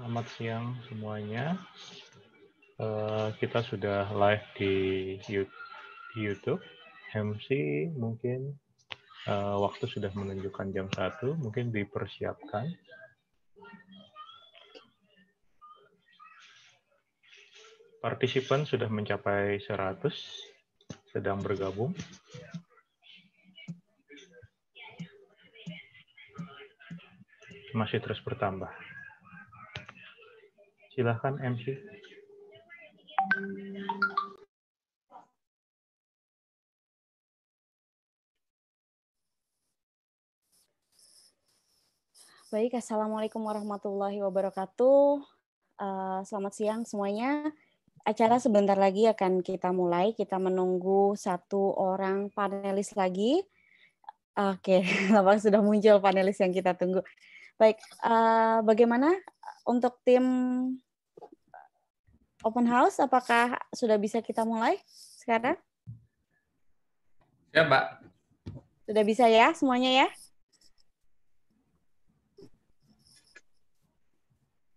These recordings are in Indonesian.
selamat siang semuanya. Eh, kita sudah live di YouTube. MC mungkin eh, waktu sudah menunjukkan jam 1, mungkin dipersiapkan. Partisipan sudah mencapai 100, sedang bergabung. Masih terus bertambah. Silahkan MC. Baik, Assalamualaikum warahmatullahi wabarakatuh. Eh, selamat siang semuanya. Acara sebentar lagi akan kita mulai. Kita menunggu satu orang panelis lagi. Oke, okay. sudah muncul panelis yang kita tunggu. Baik, uh, bagaimana untuk tim open house? Apakah sudah bisa kita mulai sekarang? Ya, Mbak. Sudah bisa ya semuanya ya?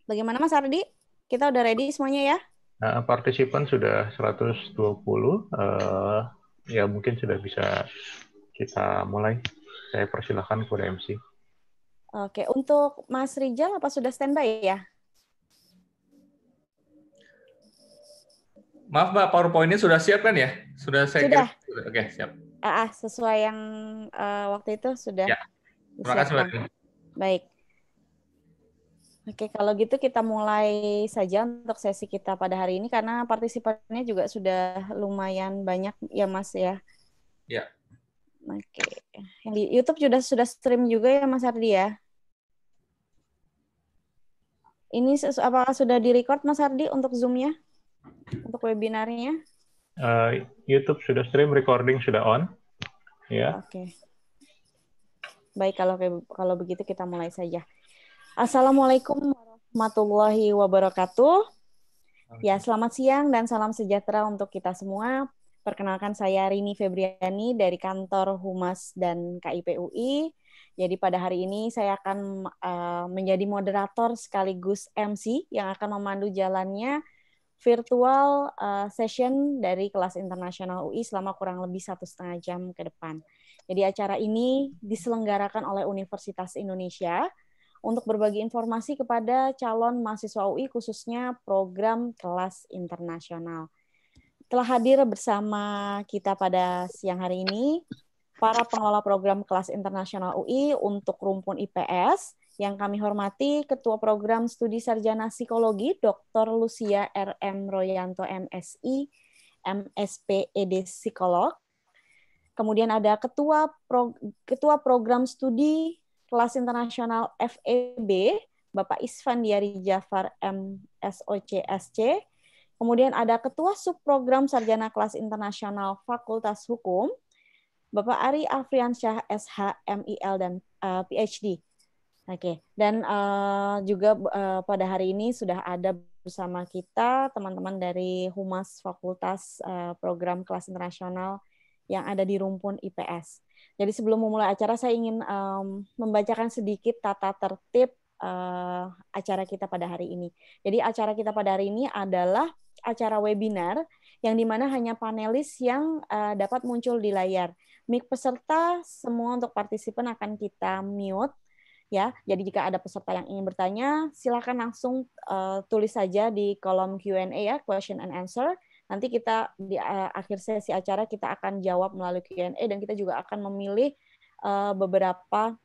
Bagaimana Mas Ardi? Kita udah ready semuanya ya? Nah, eh, partisipan sudah 120. Uh, eh, ya mungkin sudah bisa kita mulai. Saya persilahkan kepada MC. Oke, untuk Mas Rijal apa sudah standby ya? Maaf Mbak, PowerPoint-nya sudah siap kan ya? Sudah saya sudah. Kira. Oke, siap. Ah, ah, sesuai yang uh, waktu itu sudah. Ya. Terima kasih Mbak. Baik. Oke, kalau gitu kita mulai saja untuk sesi kita pada hari ini karena partisipannya juga sudah lumayan banyak ya Mas ya. Ya. Oke. Yang di YouTube sudah sudah stream juga ya Mas Ardi ya? Ini apakah sudah direcord Mas Ardi untuk Zoom-nya? Untuk webinarnya? Uh, YouTube sudah stream, recording sudah on. Ya. Yeah. Oke. Okay. Baik kalau kalau begitu kita mulai saja. Assalamualaikum warahmatullahi wabarakatuh. Ya, selamat siang dan salam sejahtera untuk kita semua. Perkenalkan saya Rini Febriani dari kantor Humas dan KIP UI jadi pada hari ini saya akan uh, menjadi moderator sekaligus MC yang akan memandu jalannya virtual uh, session dari kelas internasional UI selama kurang lebih satu setengah jam ke depan. Jadi acara ini diselenggarakan oleh Universitas Indonesia untuk berbagi informasi kepada calon mahasiswa UI khususnya program kelas internasional. Telah hadir bersama kita pada siang hari ini para pengelola program kelas internasional UI untuk rumpun IPS yang kami hormati Ketua Program Studi Sarjana Psikologi Dr. Lucia RM Royanto MSI, MSP ED Psikolog. Kemudian ada Ketua Pro, Ketua Program Studi Kelas Internasional FEB Bapak Isvan Diari Jafar MSOCSC. Kemudian ada Ketua Subprogram Sarjana Kelas Internasional Fakultas Hukum Bapak Ari Afriansyah SH MIL dan uh, eh, PhD. Oke, okay. dan uh, juga uh, pada hari ini sudah ada bersama kita teman-teman dari Humas Fakultas uh, Program Kelas Internasional yang ada di Rumpun IPS. Jadi sebelum memulai acara saya ingin um, membacakan sedikit tata tertib uh, acara kita pada hari ini. Jadi acara kita pada hari ini adalah acara webinar yang dimana hanya panelis yang uh, dapat muncul di layar. Mic peserta semua untuk partisipan akan kita mute ya. Jadi jika ada peserta yang ingin bertanya, silakan langsung uh, tulis saja di kolom Q&A ya, question and answer. Nanti kita di uh, akhir sesi acara kita akan jawab melalui Q&A dan kita juga akan memilih uh, beberapa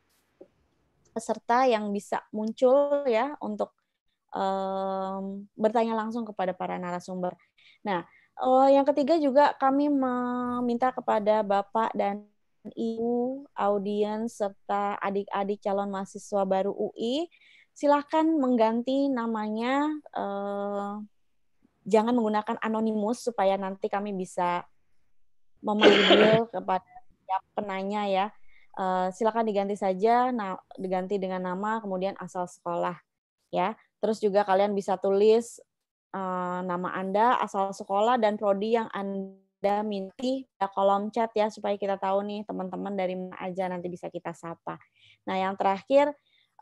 peserta yang bisa muncul ya untuk um, bertanya langsung kepada para narasumber. Nah, Oh yang ketiga juga kami meminta kepada Bapak dan Ibu, audiens, serta adik-adik calon mahasiswa baru UI, silahkan mengganti namanya, eh, jangan menggunakan anonimus supaya nanti kami bisa memanggil kepada setiap penanya ya. Eh, silakan diganti saja, nah, diganti dengan nama, kemudian asal sekolah ya. Terus juga kalian bisa tulis Eh, nama Anda, asal sekolah, dan prodi yang Anda minti di kolom chat ya, supaya kita tahu nih teman-teman dari mana aja nanti bisa kita sapa. Nah, yang terakhir,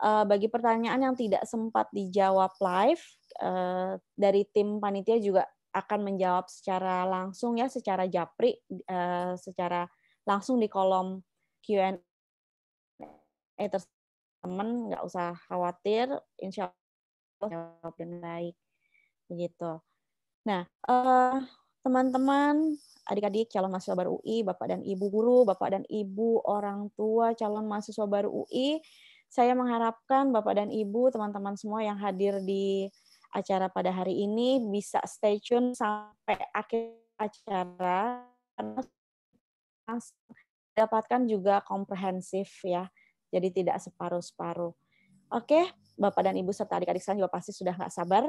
eh, bagi pertanyaan yang tidak sempat dijawab live, eh, dari tim panitia juga akan menjawab secara langsung ya, secara japri, secara langsung di kolom Q&A teman teman nggak usah khawatir insya Allah baik begitu. Nah, teman eh, teman-teman, adik-adik calon mahasiswa baru UI, Bapak dan Ibu guru, Bapak dan Ibu orang tua calon mahasiswa baru UI, saya mengharapkan Bapak dan Ibu, teman-teman semua yang hadir di acara pada hari ini bisa stay tune sampai akhir acara karena dapatkan juga komprehensif ya. Jadi tidak separuh-separuh. Oke, Bapak dan Ibu serta adik-adik saya juga pasti sudah nggak sabar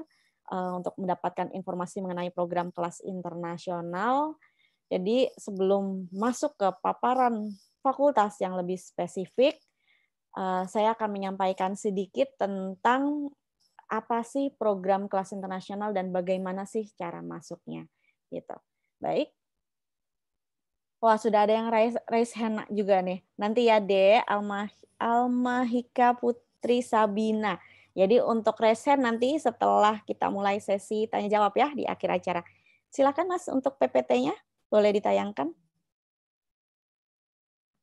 Eh, untuk mendapatkan informasi mengenai program kelas internasional. Jadi sebelum masuk ke paparan fakultas yang lebih spesifik, eh, saya akan menyampaikan sedikit tentang apa sih program kelas internasional dan bagaimana sih cara masuknya. Gitu. Baik. Wah, sudah ada yang raise, raise hand juga nih. Nanti ya, De, Alma, Alma Hika Putri Sabina. Jadi untuk resen nanti setelah kita mulai sesi tanya jawab ya di akhir acara. Silakan Mas untuk PPT-nya boleh ditayangkan.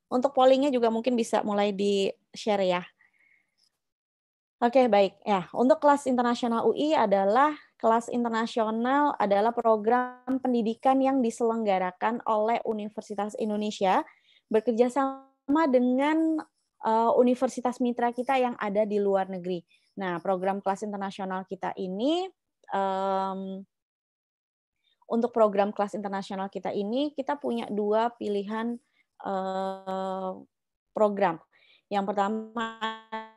Untuk pollingnya juga mungkin bisa mulai di share ya. Oke, baik. Ya, untuk kelas internasional UI adalah kelas internasional adalah program pendidikan yang diselenggarakan oleh Universitas Indonesia bekerjasama dengan uh, universitas mitra kita yang ada di luar negeri. Nah, program kelas internasional kita ini um, untuk program kelas internasional kita ini kita punya dua pilihan uh, program. Yang pertama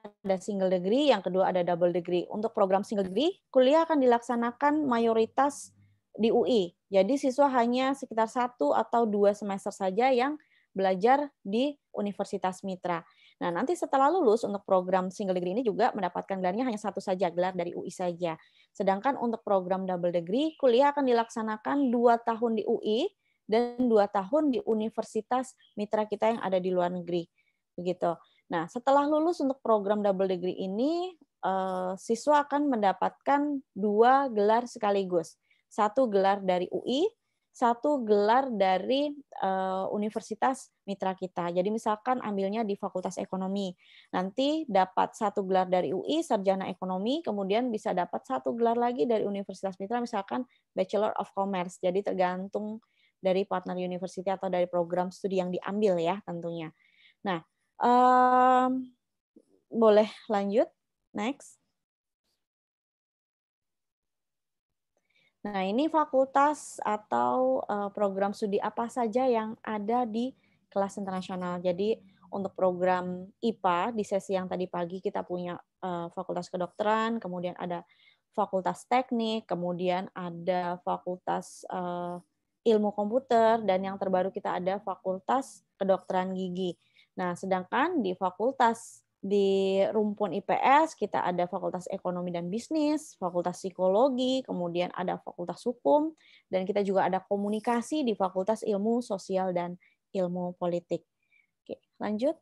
ada single degree, yang kedua ada double degree. Untuk program single degree, kuliah akan dilaksanakan mayoritas di UI. Jadi siswa hanya sekitar satu atau dua semester saja yang belajar di Universitas Mitra. Nah, nanti setelah lulus untuk program single degree ini juga mendapatkan gelarnya hanya satu saja, gelar dari UI saja. Sedangkan untuk program double degree, kuliah akan dilaksanakan dua tahun di UI dan dua tahun di universitas mitra kita yang ada di luar negeri. Begitu. Nah, setelah lulus untuk program double degree ini, eh, siswa akan mendapatkan dua gelar sekaligus. Satu gelar dari UI, satu gelar dari uh, universitas mitra kita. Jadi misalkan ambilnya di Fakultas Ekonomi, nanti dapat satu gelar dari UI sarjana ekonomi, kemudian bisa dapat satu gelar lagi dari universitas mitra misalkan Bachelor of Commerce. Jadi tergantung dari partner university atau dari program studi yang diambil ya tentunya. Nah, um, boleh lanjut next. Nah, ini fakultas atau eh, program studi apa saja yang ada di kelas internasional. Jadi, untuk program IPA di sesi yang tadi pagi kita punya eh, fakultas kedokteran, kemudian ada fakultas teknik, kemudian ada fakultas eh, ilmu komputer dan yang terbaru kita ada fakultas kedokteran gigi. Nah, sedangkan di fakultas di rumpun IPS kita ada Fakultas Ekonomi dan Bisnis, Fakultas Psikologi, kemudian ada Fakultas Hukum, dan kita juga ada Komunikasi di Fakultas Ilmu Sosial dan Ilmu Politik. Oke, lanjut.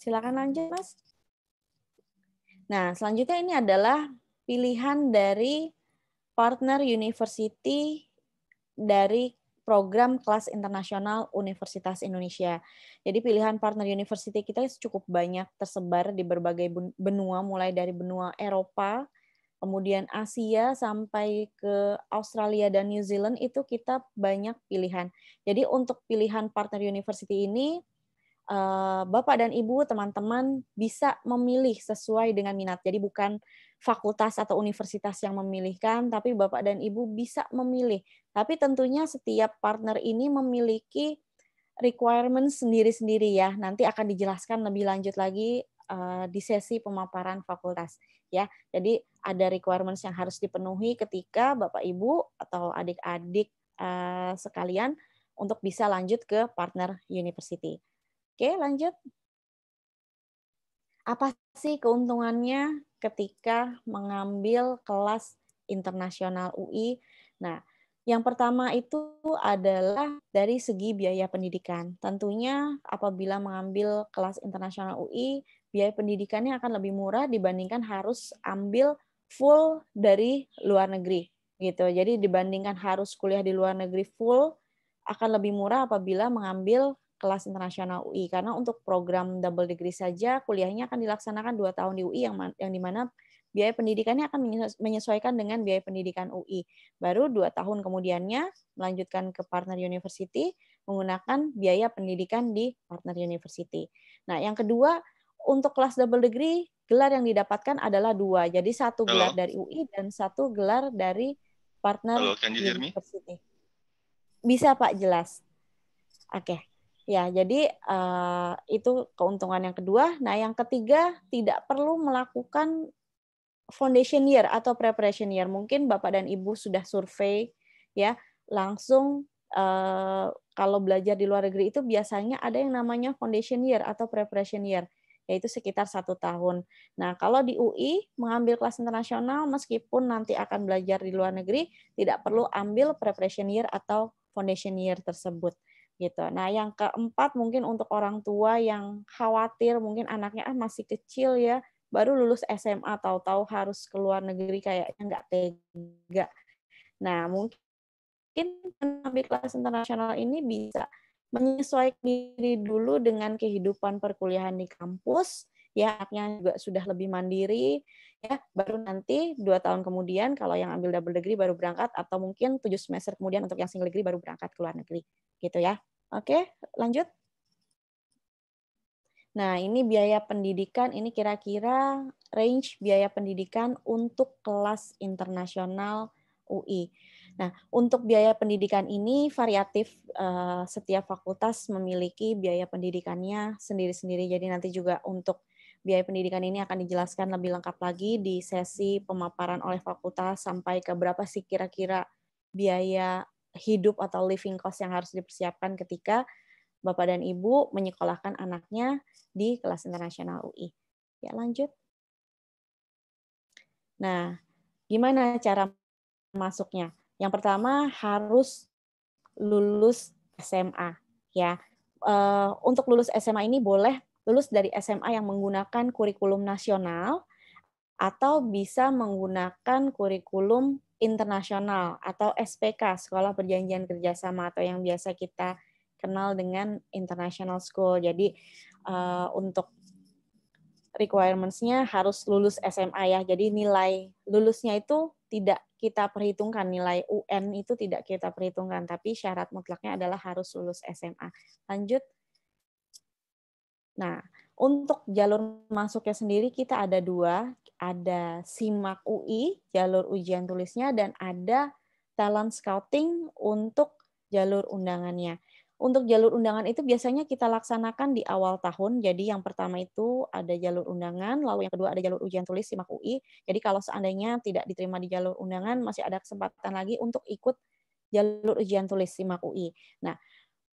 Silakan lanjut, Mas. Nah, selanjutnya ini adalah pilihan dari partner university dari program kelas internasional Universitas Indonesia. Jadi pilihan partner university kita cukup banyak tersebar di berbagai benua mulai dari benua Eropa, kemudian Asia sampai ke Australia dan New Zealand itu kita banyak pilihan. Jadi untuk pilihan partner university ini Eh, bapak dan Ibu, teman-teman bisa memilih sesuai dengan minat. Jadi bukan fakultas atau universitas yang memilihkan, tapi Bapak dan Ibu bisa memilih. Tapi tentunya setiap partner ini memiliki requirement sendiri-sendiri ya. Nanti akan dijelaskan lebih lanjut lagi eh, di sesi pemaparan fakultas ya. Jadi ada requirements yang harus dipenuhi ketika Bapak Ibu atau adik-adik eh, sekalian untuk bisa lanjut ke partner university. Oke, lanjut. Apa sih keuntungannya ketika mengambil kelas internasional UI? Nah, yang pertama itu adalah dari segi biaya pendidikan. Tentunya apabila mengambil kelas internasional UI, biaya pendidikannya akan lebih murah dibandingkan harus ambil full dari luar negeri gitu. Jadi dibandingkan harus kuliah di luar negeri full akan lebih murah apabila mengambil kelas internasional UI karena untuk program double degree saja kuliahnya akan dilaksanakan dua tahun di UI yang yang dimana biaya pendidikannya akan menyesuaikan dengan biaya pendidikan UI. Baru dua tahun kemudiannya melanjutkan ke partner university menggunakan biaya pendidikan di partner university. Nah, yang kedua untuk kelas double degree gelar yang didapatkan adalah dua. Jadi satu gelar dari UI dan satu gelar dari partner Hello, university. Bisa Pak jelas. Oke. Okay. Ya, jadi uh, itu keuntungan yang kedua. Nah, yang ketiga tidak perlu melakukan foundation year atau preparation year. Mungkin Bapak dan Ibu sudah survei ya, langsung uh, kalau belajar di luar negeri itu biasanya ada yang namanya foundation year atau preparation year yaitu sekitar satu tahun. Nah, kalau di UI mengambil kelas internasional, meskipun nanti akan belajar di luar negeri, tidak perlu ambil preparation year atau foundation year tersebut gitu. Nah, yang keempat mungkin untuk orang tua yang khawatir mungkin anaknya ah masih kecil ya, baru lulus SMA tahu-tahu harus ke luar negeri kayaknya nggak tega. Nah, mungkin ambil kelas internasional ini bisa menyesuaikan diri dulu dengan kehidupan perkuliahan di kampus, ya anaknya juga sudah lebih mandiri ya baru nanti dua tahun kemudian kalau yang ambil double degree baru berangkat atau mungkin tujuh semester kemudian untuk yang single degree baru berangkat ke luar negeri gitu ya Oke, lanjut. Nah, ini biaya pendidikan, ini kira-kira range biaya pendidikan untuk kelas internasional UI. Nah, untuk biaya pendidikan ini variatif, eh, setiap fakultas memiliki biaya pendidikannya sendiri-sendiri. Jadi nanti juga untuk biaya pendidikan ini akan dijelaskan lebih lengkap lagi di sesi pemaparan oleh fakultas sampai ke berapa sih kira-kira biaya hidup atau living cost yang harus dipersiapkan ketika Bapak dan Ibu menyekolahkan anaknya di kelas internasional UI. Ya, lanjut. Nah, gimana cara masuknya? Yang pertama harus lulus SMA, ya. Eh, untuk lulus SMA ini boleh lulus dari SMA yang menggunakan kurikulum nasional atau bisa menggunakan kurikulum internasional atau SPK Sekolah Perjanjian Kerjasama atau yang biasa kita kenal dengan International School. Jadi uh, untuk requirements-nya harus lulus SMA ya. Jadi nilai lulusnya itu tidak kita perhitungkan nilai UN itu tidak kita perhitungkan, tapi syarat mutlaknya adalah harus lulus SMA. Lanjut. Nah, untuk jalur masuknya sendiri kita ada dua, ada SIMAK UI, jalur ujian tulisnya, dan ada talent scouting untuk jalur undangannya. Untuk jalur undangan itu biasanya kita laksanakan di awal tahun. Jadi yang pertama itu ada jalur undangan, lalu yang kedua ada jalur ujian tulis SIMAK UI. Jadi kalau seandainya tidak diterima di jalur undangan, masih ada kesempatan lagi untuk ikut jalur ujian tulis SIMAK UI. Nah,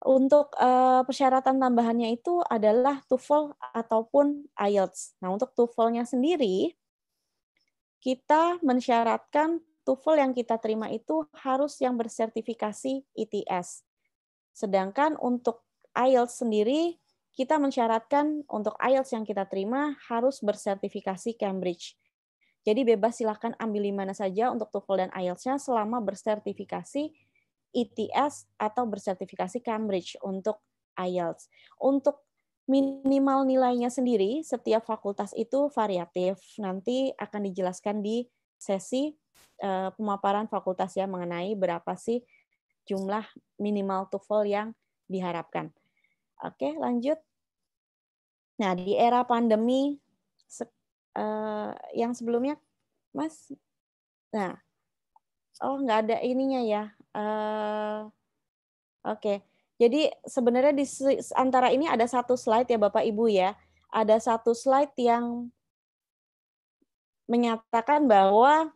untuk uh, persyaratan tambahannya itu adalah TOEFL ataupun IELTS. Nah, untuk TOEFL-nya sendiri, kita mensyaratkan TOEFL yang kita terima itu harus yang bersertifikasi ITS. Sedangkan untuk IELTS sendiri, kita mensyaratkan untuk IELTS yang kita terima harus bersertifikasi Cambridge. Jadi bebas silakan ambil di mana saja untuk TOEFL dan IELTS-nya selama bersertifikasi ITS e atau bersertifikasi Cambridge untuk IELTS. Untuk minimal nilainya sendiri, setiap fakultas itu variatif. Nanti akan dijelaskan di sesi uh, pemaparan fakultas ya mengenai berapa sih jumlah minimal TOEFL yang diharapkan. Oke, lanjut. Nah, di era pandemi se uh, yang sebelumnya, Mas, nah, oh nggak ada ininya ya, Eh, oke, okay. jadi sebenarnya di antara ini ada satu slide ya Bapak Ibu ya. Ada satu slide yang menyatakan bahwa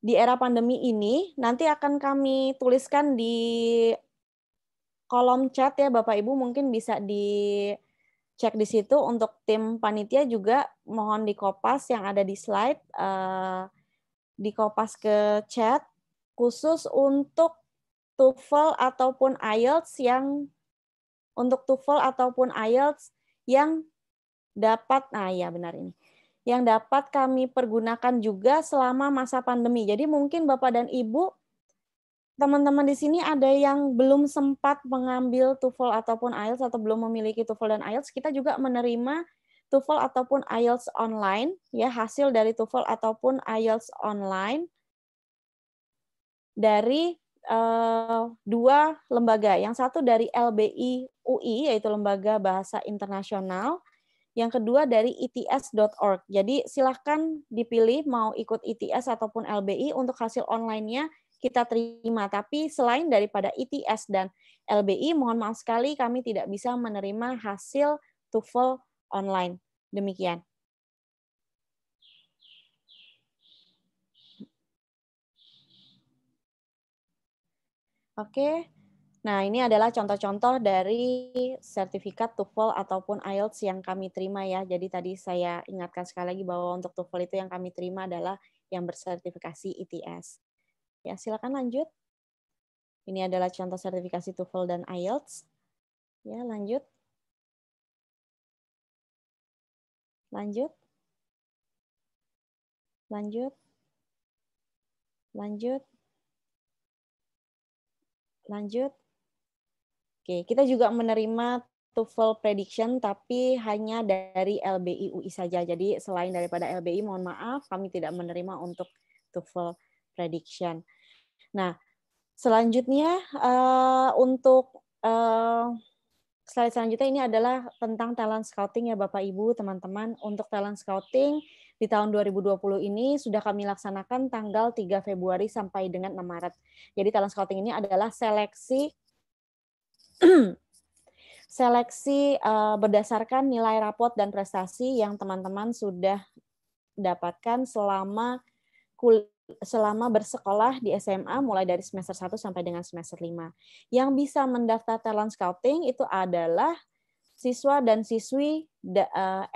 di era pandemi ini nanti akan kami tuliskan di kolom chat ya Bapak Ibu mungkin bisa di cek di situ untuk tim panitia juga mohon dikopas yang ada di slide uh, dikopas ke chat khusus untuk TOEFL ataupun IELTS yang untuk TOEFL ataupun IELTS yang dapat nah ya benar ini yang dapat kami pergunakan juga selama masa pandemi. Jadi mungkin Bapak dan Ibu teman-teman di sini ada yang belum sempat mengambil TOEFL ataupun IELTS atau belum memiliki TOEFL dan IELTS, kita juga menerima TOEFL ataupun IELTS online ya hasil dari TOEFL ataupun IELTS online dari uh, dua lembaga. Yang satu dari LBI UI, yaitu Lembaga Bahasa Internasional. Yang kedua dari its.org. Jadi silahkan dipilih mau ikut ITS ataupun LBI untuk hasil online-nya kita terima. Tapi selain daripada ITS dan LBI, mohon maaf sekali kami tidak bisa menerima hasil TOEFL online. Demikian. Oke. Nah, ini adalah contoh-contoh dari sertifikat TOEFL ataupun IELTS yang kami terima ya. Jadi tadi saya ingatkan sekali lagi bahwa untuk TOEFL itu yang kami terima adalah yang bersertifikasi ITS. Ya, silakan lanjut. Ini adalah contoh sertifikasi TOEFL dan IELTS. Ya, lanjut. Lanjut. Lanjut. Lanjut. Lanjut. Oke, kita juga menerima TOEFL prediction tapi hanya dari LBI UI saja. Jadi selain daripada LBI mohon maaf kami tidak menerima untuk TOEFL prediction. Nah, selanjutnya uh, untuk uh, slide selanjutnya ini adalah tentang talent scouting ya Bapak Ibu, teman-teman. Untuk talent scouting di tahun 2020 ini sudah kami laksanakan tanggal 3 Februari sampai dengan 6 Maret. Jadi talent scouting ini adalah seleksi seleksi uh, berdasarkan nilai rapot dan prestasi yang teman-teman sudah dapatkan selama kul selama bersekolah di SMA mulai dari semester 1 sampai dengan semester 5. Yang bisa mendaftar talent scouting itu adalah siswa dan siswi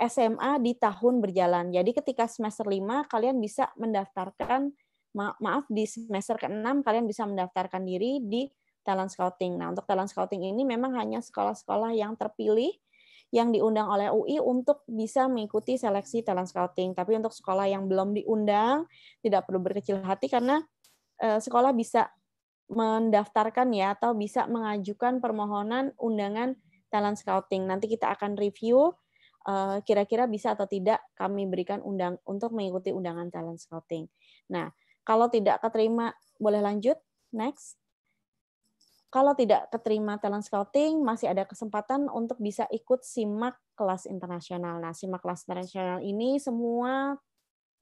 SMA eh, di tahun berjalan. Jadi ketika semester 5 kalian bisa mendaftarkan maaf di semester ke-6 kalian bisa mendaftarkan diri di talent scouting. Nah, untuk talent scouting ini memang hanya sekolah-sekolah yang terpilih yang diundang oleh UI untuk bisa mengikuti seleksi talent scouting. Tapi untuk sekolah yang belum diundang tidak perlu berkecil hati karena eh, sekolah bisa mendaftarkan ya atau bisa mengajukan permohonan undangan talent scouting. Nanti kita akan review eh, kira-kira bisa atau tidak kami berikan undang untuk mengikuti undangan talent scouting. Nah, kalau tidak keterima, boleh lanjut next. Kalau tidak keterima talent scouting, masih ada kesempatan untuk bisa ikut simak kelas internasional. Nah, simak kelas internasional ini semua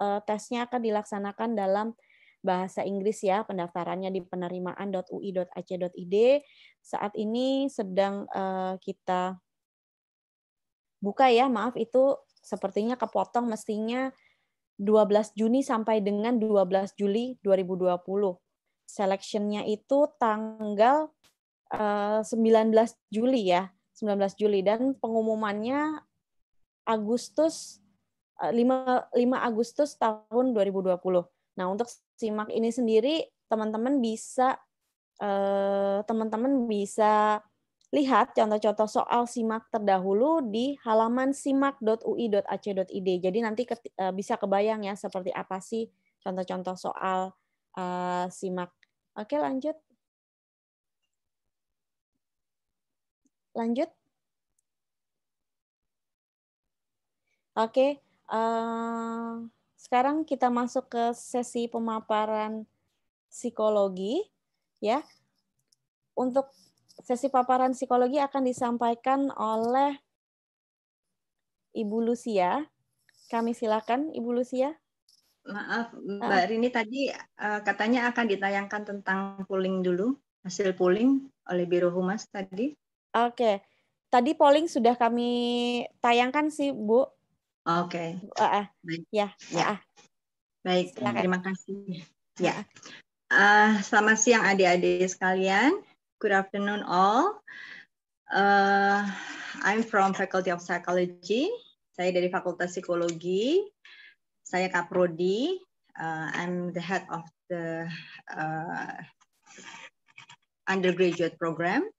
eh, tesnya akan dilaksanakan dalam bahasa Inggris ya pendaftarannya di penerimaan.ui.ac.id. Saat ini sedang uh, kita buka ya, maaf itu sepertinya kepotong mestinya 12 Juni sampai dengan 12 Juli 2020. Selectionnya itu tanggal uh, eh, 19 Juli ya, 19 Juli dan pengumumannya Agustus 5, eh, 5 Agustus tahun 2020. Nah, untuk simak ini sendiri teman-teman bisa eh, teman-teman bisa lihat contoh-contoh soal simak terdahulu di halaman simak.ui.ac.id. Jadi nanti eh, bisa kebayang ya seperti apa sih contoh-contoh soal eh, simak. Oke, lanjut. Lanjut. Oke, uh, sekarang kita masuk ke sesi pemaparan psikologi ya. Untuk sesi paparan psikologi akan disampaikan oleh Ibu Lucia. Kami silakan Ibu Lucia. Maaf Mbak ah. Rini tadi eh, katanya akan ditayangkan tentang polling dulu, hasil polling oleh Biro Humas tadi. Oke. Tadi polling sudah kami tayangkan sih, Bu. Oke. Okay. Uh, uh. Ah. Baik. Ya. Ya. Uh. Baik. Silakan. Terima kasih. Ya. Uh, selamat siang adik-adik sekalian. Good afternoon all. Uh, I'm from Faculty of Psychology. Saya dari Fakultas Psikologi. Saya Kaprodi. Uh, I'm the head of the uh, undergraduate program. Uh,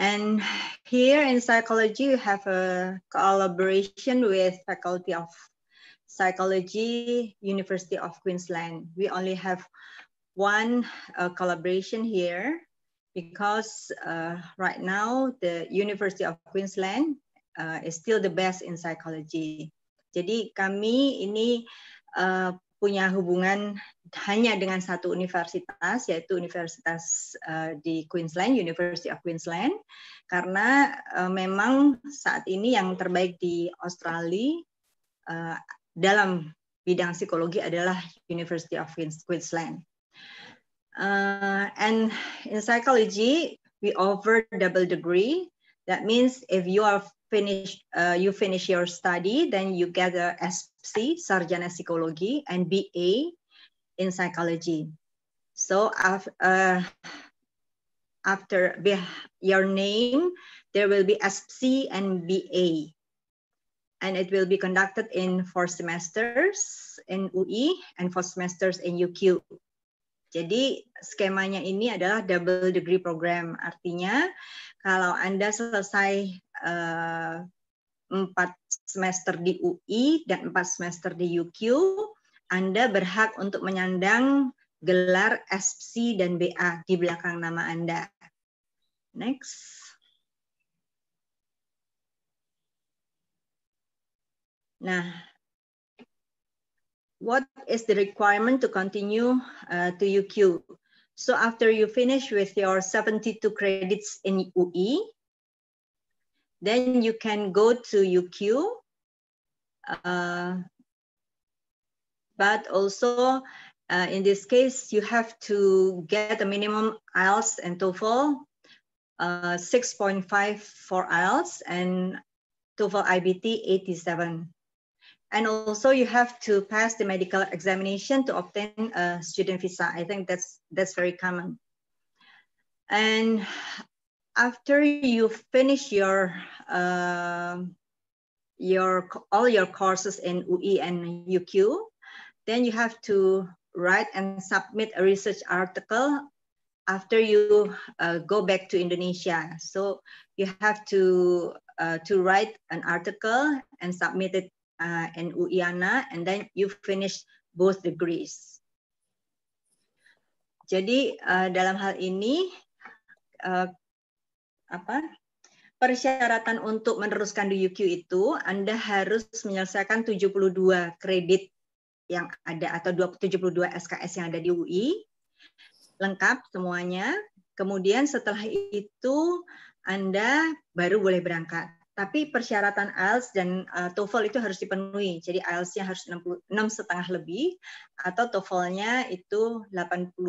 And here in psychology, you have a collaboration with Faculty of Psychology, University of Queensland. We only have one uh, collaboration here because uh, right now the University of Queensland uh, is still the best in psychology. Jadi kami ini uh, punya hubungan hanya dengan satu universitas, yaitu Universitas eh, di Queensland, University of Queensland, karena eh, memang saat ini yang terbaik di Australia eh, dalam bidang psikologi adalah University of Queensland. Uh, and in psychology, we offer double degree. That means if you are finish uh, you finish your study then you get a SC sarjana psikologi and BA in psychology so uh, after your name there will be SC and BA and it will be conducted in four semesters in UI and four semesters in UQ jadi skemanya ini adalah double degree program artinya kalau Anda selesai Eh, empat semester di UI dan empat semester di UQ, Anda berhak untuk menyandang gelar SPC dan BA di belakang nama Anda. Next. Nah, what is the requirement to continue uh, to UQ? So after you finish with your 72 credits in UE, Then you can go to UQ, uh, but also uh, in this case, you have to get a minimum IELTS uh, and TOEFL, uh, 6.5 for IELTS and TOEFL IBT 87. And also you have to pass the medical examination to obtain a student visa. I think that's, that's very common. And after you finish your uh, your all your courses in UE and UQ, then you have to write and submit a research article after you uh, go back to Indonesia. So you have to uh, to write an article and submit it uh, in UIANA, and then you finish both degrees. Jadi uh, dalam hal ini uh, apa persyaratan untuk meneruskan di UQ itu Anda harus menyelesaikan 72 kredit yang ada atau 72 SKS yang ada di UI lengkap semuanya. Kemudian setelah itu Anda baru boleh berangkat. Tapi persyaratan IELTS dan uh, TOEFL itu harus dipenuhi. Jadi IELTS-nya harus 66 setengah lebih atau TOEFL-nya itu 87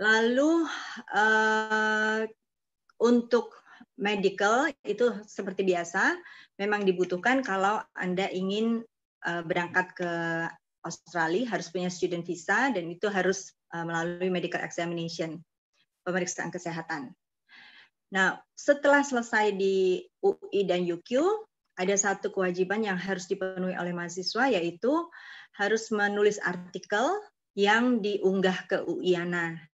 Lalu uh, untuk medical itu seperti biasa memang dibutuhkan kalau Anda ingin uh, berangkat ke Australia harus punya student visa dan itu harus uh, melalui medical examination, pemeriksaan kesehatan. Nah, setelah selesai di UI dan UQ, ada satu kewajiban yang harus dipenuhi oleh mahasiswa yaitu harus menulis artikel yang diunggah ke UIANA.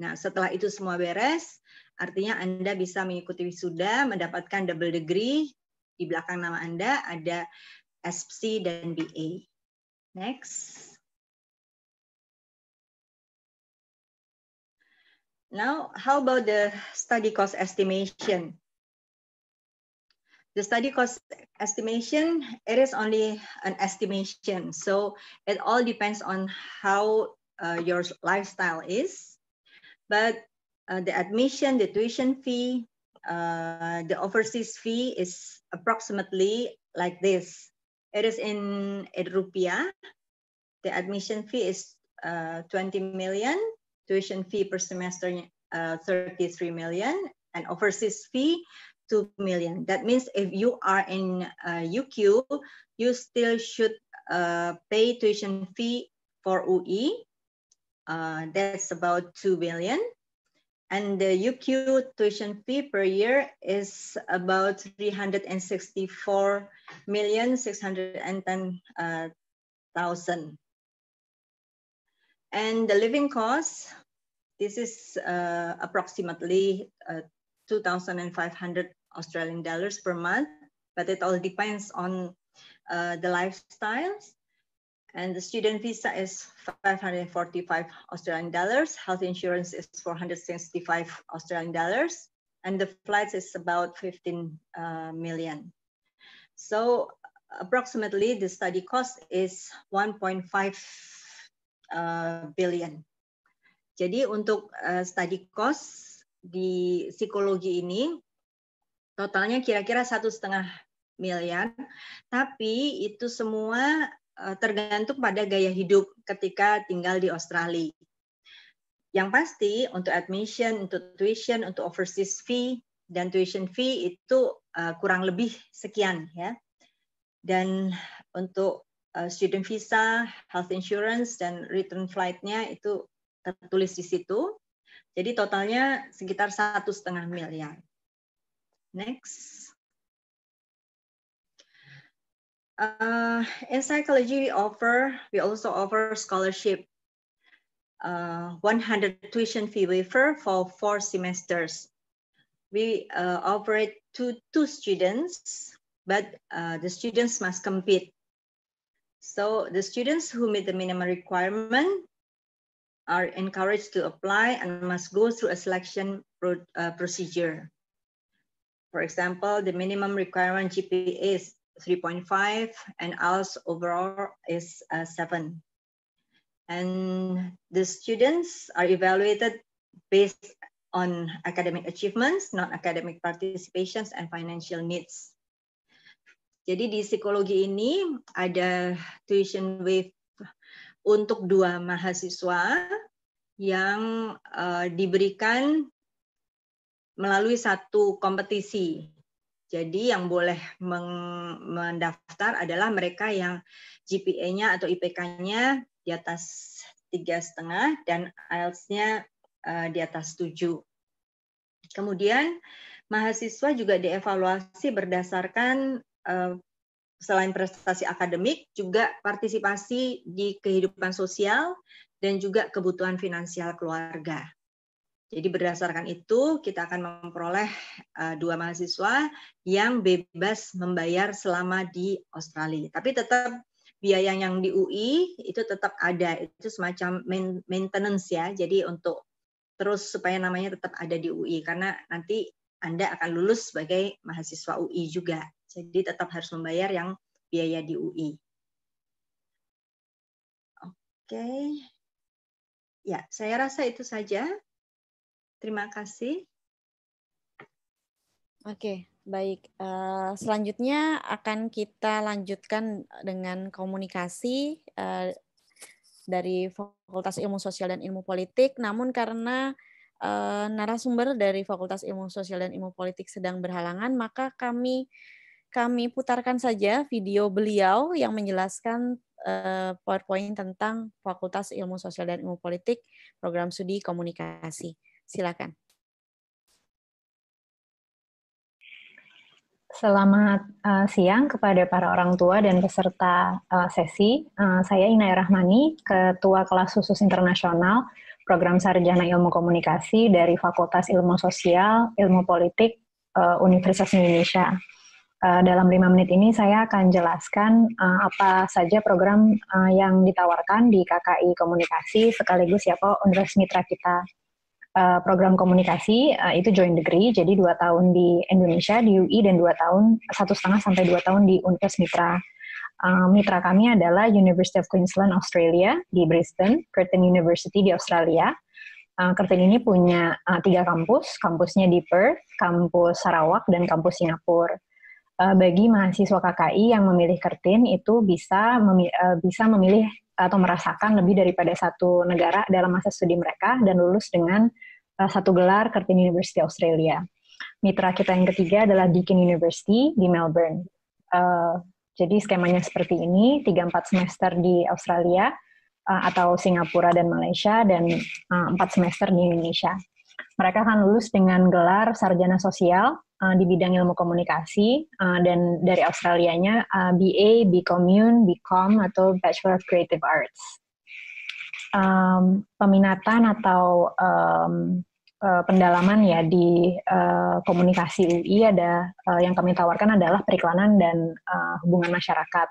Nah, setelah itu semua beres, artinya Anda bisa mengikuti wisuda, mendapatkan double degree. Di belakang nama Anda ada SPC dan BA. Next. Now, how about the study cost estimation? The study cost estimation, it is only an estimation. So it all depends on how uh, your lifestyle is But uh, the admission, the tuition fee, uh, the overseas fee is approximately like this. It is in rupiah. The admission fee is uh, 20 million, tuition fee per semester uh, 33 million, and overseas fee 2 million. That means if you are in UQ, uh, you still should uh, pay tuition fee for UE uh, that's about 2 billion. And the UQ tuition fee per year is about 364 million, 610,000. Uh, and the living costs, this is uh, approximately uh, 2,500 Australian dollars per month, but it all depends on uh, the lifestyles. And the student visa is 545 Australian dollars. Health insurance is 465 Australian dollars. And the flights is about 15 uh, million. So approximately the study cost is 1.5 uh, billion. Jadi untuk uh, study cost di psikologi ini totalnya kira-kira satu setengah miliar, tapi itu semua Eh, tergantung pada gaya hidup ketika tinggal di Australia. Yang pasti untuk admission, untuk tuition, untuk overseas fee dan tuition fee itu uh, kurang lebih sekian ya. Dan untuk uh, student visa, health insurance dan return flight-nya itu tertulis di situ. Jadi totalnya sekitar satu setengah miliar. Next. Uh, in psychology, we offer, we also offer scholarship, uh, 100 tuition fee waiver for four semesters. We uh, offer it to two students, but uh, the students must compete. So the students who meet the minimum requirement are encouraged to apply and must go through a selection pro uh, procedure. For example, the minimum requirement GPA is 3.5 and ours overall is uh, seven. 7. And the students are evaluated based on academic achievements, non-academic participations, and financial needs. Jadi di psikologi ini ada tuition wave untuk dua mahasiswa yang uh, diberikan melalui satu kompetisi jadi yang boleh mendaftar adalah mereka yang GPA-nya atau IPK-nya di atas tiga setengah dan IELTS-nya eh, di atas 7. Kemudian mahasiswa juga dievaluasi berdasarkan eh, selain prestasi akademik juga partisipasi di kehidupan sosial dan juga kebutuhan finansial keluarga. Jadi berdasarkan itu kita akan memperoleh uh, dua mahasiswa yang bebas membayar selama di Australia. Tapi tetap biaya yang di UI itu tetap ada. Itu semacam maintenance ya. Jadi untuk terus supaya namanya tetap ada di UI karena nanti Anda akan lulus sebagai mahasiswa UI juga. Jadi tetap harus membayar yang biaya di UI. Oke. Okay. Ya, saya rasa itu saja. Terima kasih. Oke, baik. Eh, selanjutnya akan kita lanjutkan dengan komunikasi eh, dari Fakultas Ilmu Sosial dan Ilmu Politik. Namun karena eh, narasumber dari Fakultas Ilmu Sosial dan Ilmu Politik sedang berhalangan, maka kami kami putarkan saja video beliau yang menjelaskan uh, PowerPoint tentang Fakultas Ilmu Sosial dan Ilmu Politik, program studi komunikasi. Silakan. Selamat uh, siang kepada para orang tua dan peserta uh, sesi. Uh, saya Inaya Rahmani, Ketua Kelas Khusus Internasional Program Sarjana Ilmu Komunikasi dari Fakultas Ilmu Sosial, Ilmu Politik uh, Universitas Indonesia. Uh, dalam lima menit ini saya akan jelaskan uh, apa saja program uh, yang ditawarkan di KKI Komunikasi sekaligus siapa ya, Universitas Mitra kita. Eh, program komunikasi uh, itu joint degree jadi dua tahun di Indonesia di UI dan dua tahun satu setengah sampai dua tahun di Universitas Mitra uh, mitra kami adalah University of Queensland Australia di Brisbane Curtin University di Australia uh, Curtin ini punya uh, tiga kampus kampusnya di Perth kampus Sarawak dan kampus Singapura uh, bagi mahasiswa KKI yang memilih Curtin itu bisa memilih, uh, bisa memilih atau merasakan lebih daripada satu negara dalam masa studi mereka dan lulus dengan uh, satu gelar Curtin University Australia. Mitra kita yang ketiga adalah Deakin University di Melbourne. Uh, jadi skemanya seperti ini, 3-4 semester di Australia uh, atau Singapura dan Malaysia dan uh, 4 semester di Indonesia. Mereka akan lulus dengan gelar sarjana sosial uh, di bidang ilmu komunikasi uh, dan dari Australianya uh, eh, BA, Bcommune, Bcom atau Bachelor of Creative Arts. Um, peminatan atau um, uh, pendalaman ya di uh, komunikasi UI ada uh, yang kami tawarkan adalah periklanan dan uh, hubungan masyarakat.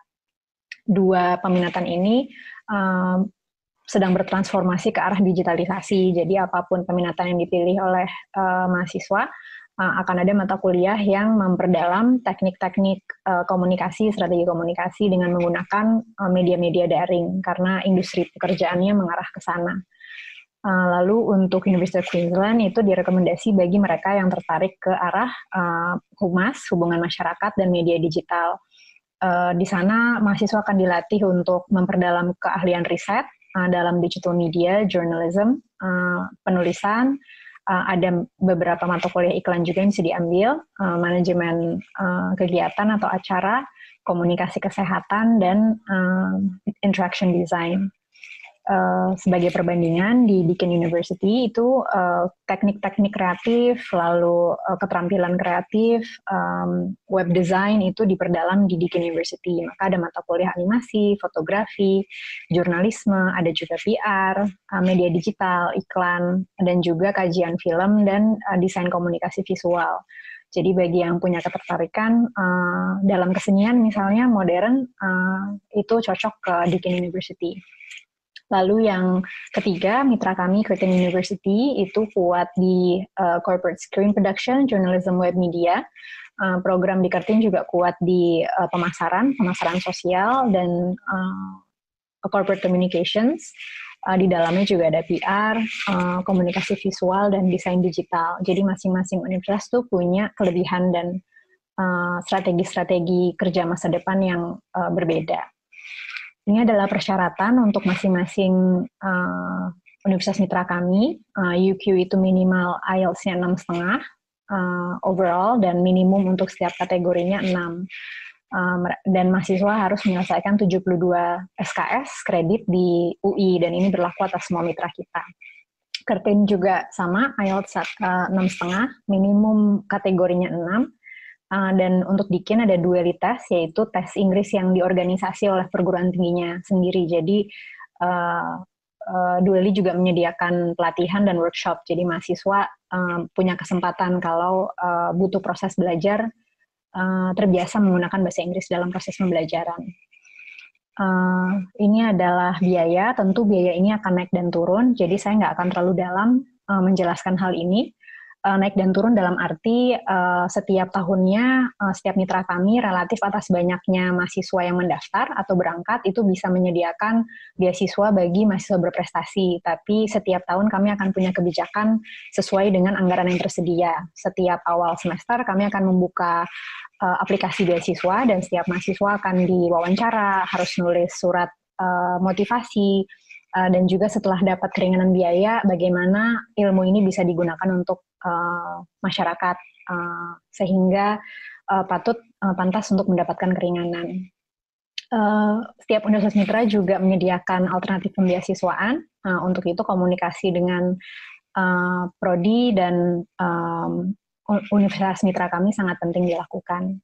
Dua peminatan ini um, sedang bertransformasi ke arah digitalisasi. Jadi apapun peminatan yang dipilih oleh uh, mahasiswa Eh, akan ada mata kuliah yang memperdalam teknik-teknik eh, komunikasi, strategi komunikasi dengan menggunakan eh, media-media daring karena industri pekerjaannya mengarah ke sana. lalu untuk University of Queensland itu direkomendasi bagi mereka yang tertarik ke arah humas, hubungan masyarakat dan media digital. di sana mahasiswa akan dilatih untuk memperdalam keahlian riset dalam digital media, journalism, penulisan, uh, ada beberapa mata kuliah iklan juga yang bisa diambil, uh, manajemen uh, kegiatan atau acara, komunikasi kesehatan, dan uh, interaction design. Eh, sebagai perbandingan di Deakin University itu teknik eh, teknik-teknik kreatif, lalu uh, keterampilan kreatif, um, web design itu diperdalam di Deakin University. Maka ada mata kuliah animasi, fotografi, jurnalisme, ada juga PR, uh, media digital, iklan, dan juga kajian film dan uh, desain komunikasi visual. Jadi bagi yang punya ketertarikan uh, dalam kesenian misalnya modern uh, itu cocok ke Deakin University. Lalu yang ketiga, mitra kami Curtin University itu kuat di uh, corporate screen production, journalism web media. Uh, program di Curtin juga kuat di uh, pemasaran, pemasaran sosial dan uh, corporate communications. Uh, di dalamnya juga ada PR, uh, komunikasi visual dan desain digital. Jadi masing-masing universitas tuh punya kelebihan dan strategi-strategi uh, kerja masa depan yang uh, berbeda. Ini adalah persyaratan untuk masing-masing uh, universitas mitra kami. Uh, eh, UQ itu minimal IELTS-nya enam setengah uh, overall dan minimum untuk setiap kategorinya 6. Um, dan mahasiswa harus menyelesaikan 72 SKS kredit di UI dan ini berlaku atas semua mitra kita. Kertin juga sama, IELTS enam uh, setengah, minimum kategorinya 6, Ah, dan untuk Dikin ada dualitas, yaitu tes Inggris yang diorganisasi oleh perguruan tingginya sendiri. Jadi uh, uh, Dueli juga menyediakan pelatihan dan workshop. Jadi mahasiswa uh, punya kesempatan kalau uh, butuh proses belajar uh, terbiasa menggunakan bahasa Inggris dalam proses pembelajaran. Uh, ini adalah biaya, tentu biaya ini akan naik dan turun, jadi saya nggak akan terlalu dalam uh, menjelaskan hal ini uh, naik dan turun dalam arti uh, setiap tahunnya uh, setiap mitra kami relatif atas banyaknya mahasiswa yang mendaftar atau berangkat itu bisa menyediakan beasiswa bagi mahasiswa berprestasi. Tapi setiap tahun kami akan punya kebijakan sesuai dengan anggaran yang tersedia. Setiap awal semester kami akan membuka uh, aplikasi beasiswa dan setiap mahasiswa akan diwawancara, harus nulis surat uh, motivasi dan juga setelah dapat keringanan biaya bagaimana ilmu ini bisa digunakan untuk Eh, masyarakat uh, sehingga uh, patut uh, pantas untuk mendapatkan keringanan. Uh, setiap Universitas Mitra juga menyediakan alternatif pembiasiswaan. Uh, untuk itu komunikasi dengan uh, prodi dan um, Universitas Mitra kami sangat penting dilakukan.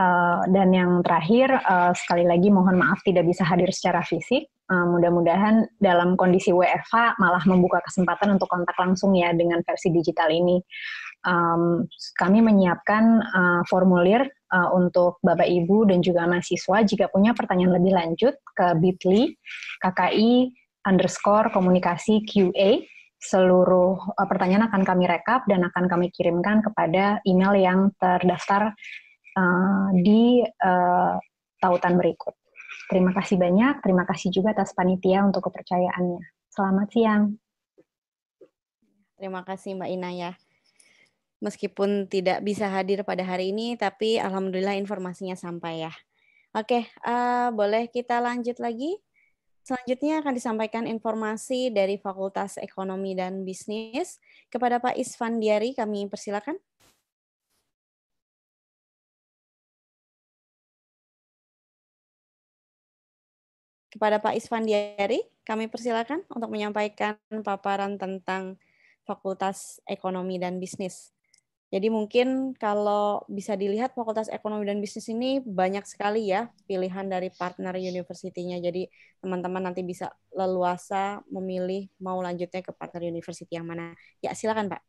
Uh, dan yang terakhir, uh, sekali lagi mohon maaf tidak bisa hadir secara fisik uh, mudah-mudahan dalam kondisi WFH malah membuka kesempatan untuk kontak langsung ya dengan versi digital ini. Um, kami menyiapkan uh, formulir uh, untuk Bapak Ibu dan juga mahasiswa jika punya pertanyaan lebih lanjut ke bit.ly KKI underscore komunikasi QA seluruh pertanyaan akan kami rekap dan akan kami kirimkan kepada email yang terdaftar uh, di uh, tautan berikut. Terima kasih banyak, terima kasih juga atas panitia untuk kepercayaannya. Selamat siang. Terima kasih Mbak Inaya. Meskipun tidak bisa hadir pada hari ini, tapi alhamdulillah informasinya sampai ya. Oke, uh, boleh kita lanjut lagi? Selanjutnya akan disampaikan informasi dari Fakultas Ekonomi dan Bisnis. Kepada Pak Isvan Diari. kami persilakan. Kepada Pak Isvan Diari, kami persilakan untuk menyampaikan paparan tentang Fakultas Ekonomi dan Bisnis. Jadi mungkin kalau bisa dilihat Fakultas Ekonomi dan Bisnis ini banyak sekali ya pilihan dari partner universitinya. Jadi teman-teman nanti bisa leluasa memilih mau lanjutnya ke partner university yang mana. Ya silakan Pak.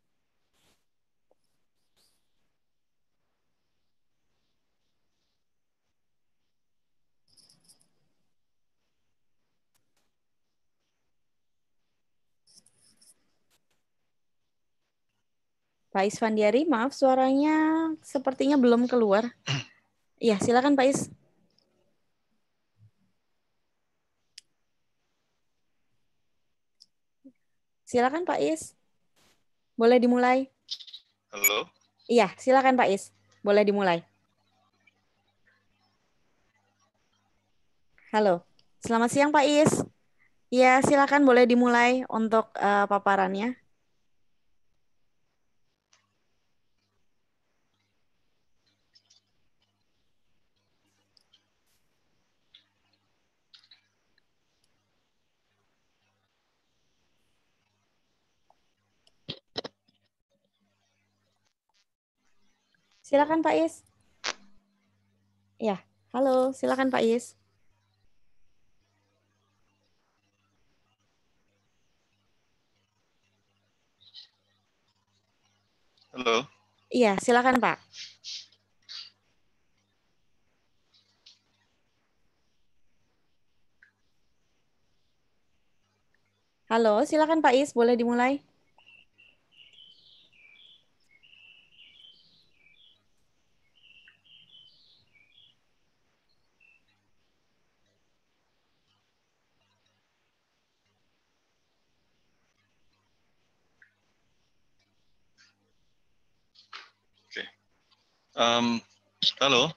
Pak Is Fandiari, maaf suaranya sepertinya belum keluar. Ya, silakan Pak Is. Silakan Pak Is. Boleh dimulai. Halo. Iya, silakan Pak Is. Boleh dimulai. Halo. Selamat siang Pak Is. Ya, silakan boleh dimulai untuk uh, paparannya. Silakan Pak Is. Ya, halo, silakan Pak Is. Halo. Iya, silakan Pak. Halo, silakan Pak Is, boleh dimulai. Um, halo.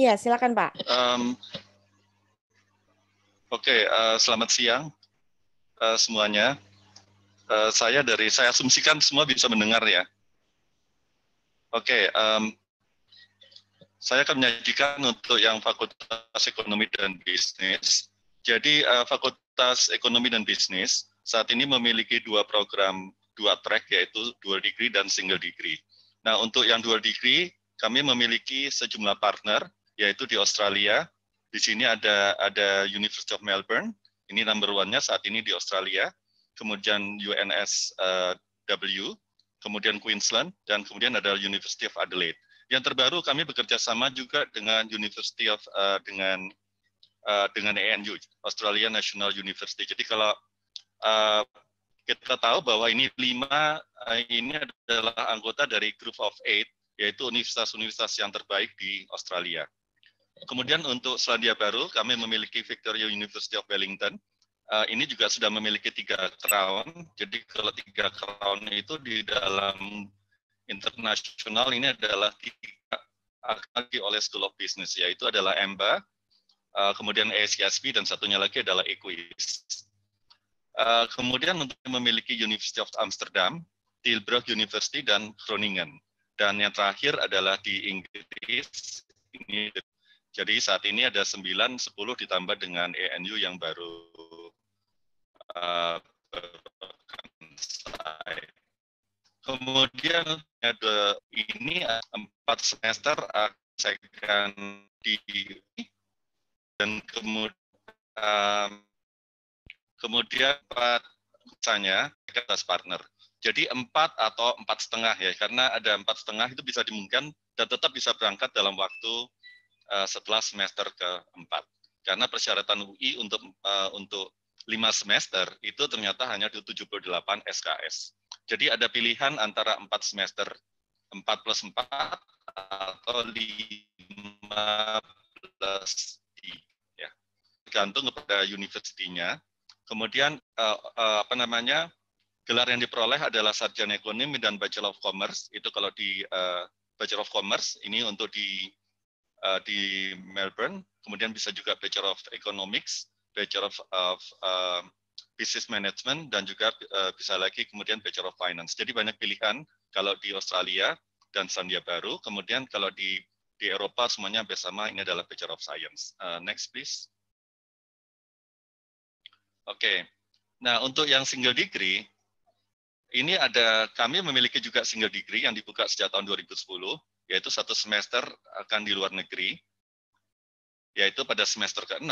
Iya, silakan Pak. Um, Oke, okay, uh, eh, selamat siang uh, semuanya. Uh, saya dari saya asumsikan semua bisa mendengar ya. Oke, okay, um, saya akan menyajikan untuk yang Fakultas Ekonomi dan Bisnis. Jadi uh, Fakultas Ekonomi dan Bisnis saat ini memiliki dua program dua track yaitu dual degree dan single degree. Nah untuk yang dual degree kami memiliki sejumlah partner, yaitu di Australia. Di sini ada ada University of Melbourne, ini number one-nya saat ini di Australia, kemudian UNSW, eh, kemudian Queensland, dan kemudian ada University of Adelaide. Yang terbaru kami bekerja sama juga dengan University of uh, dengan uh, dengan ANU, Australia National University. Jadi kalau uh, kita tahu bahwa ini lima uh, ini adalah anggota dari Group of Eight yaitu universitas-universitas yang terbaik di Australia. Kemudian untuk Selandia Baru, kami memiliki Victoria University of Wellington. Uh, ini juga sudah memiliki tiga crown. Jadi kalau tiga crown itu di dalam internasional ini adalah tiga akademi oleh School of Business, yaitu adalah EMBA, uh, eh, kemudian ASCSB, e dan satunya lagi adalah EQUIS. Uh, kemudian untuk memiliki University of Amsterdam, Tilburg University, dan Groningen dan yang terakhir adalah di Inggris. Ini jadi saat ini ada 9, 10 ditambah dengan ENU yang baru uh, Kemudian ada ini empat semester akan di dan kemudian um, kemudian empat misalnya atas partner. Jadi empat atau empat setengah ya, karena ada empat setengah itu bisa dimungkinkan dan tetap bisa berangkat dalam waktu uh, setelah semester keempat. Karena persyaratan UI untuk uh, untuk lima semester itu ternyata hanya di 78 SKS. Jadi ada pilihan antara empat semester empat plus empat atau lima plus tiga ya. Tergantung kepada universitinya. Kemudian uh, uh, apa namanya? gelar yang diperoleh adalah sarjana ekonomi dan bachelor of commerce itu kalau di uh, bachelor of commerce ini untuk di uh, di Melbourne kemudian bisa juga bachelor of economics bachelor of, of uh, business management dan juga uh, bisa lagi kemudian bachelor of finance jadi banyak pilihan kalau di Australia dan Sandia Baru kemudian kalau di di Eropa semuanya bersama ini adalah bachelor of science uh, next please oke okay. nah untuk yang single degree ini ada kami memiliki juga single degree yang dibuka sejak tahun 2010 yaitu satu semester akan di luar negeri yaitu pada semester ke-6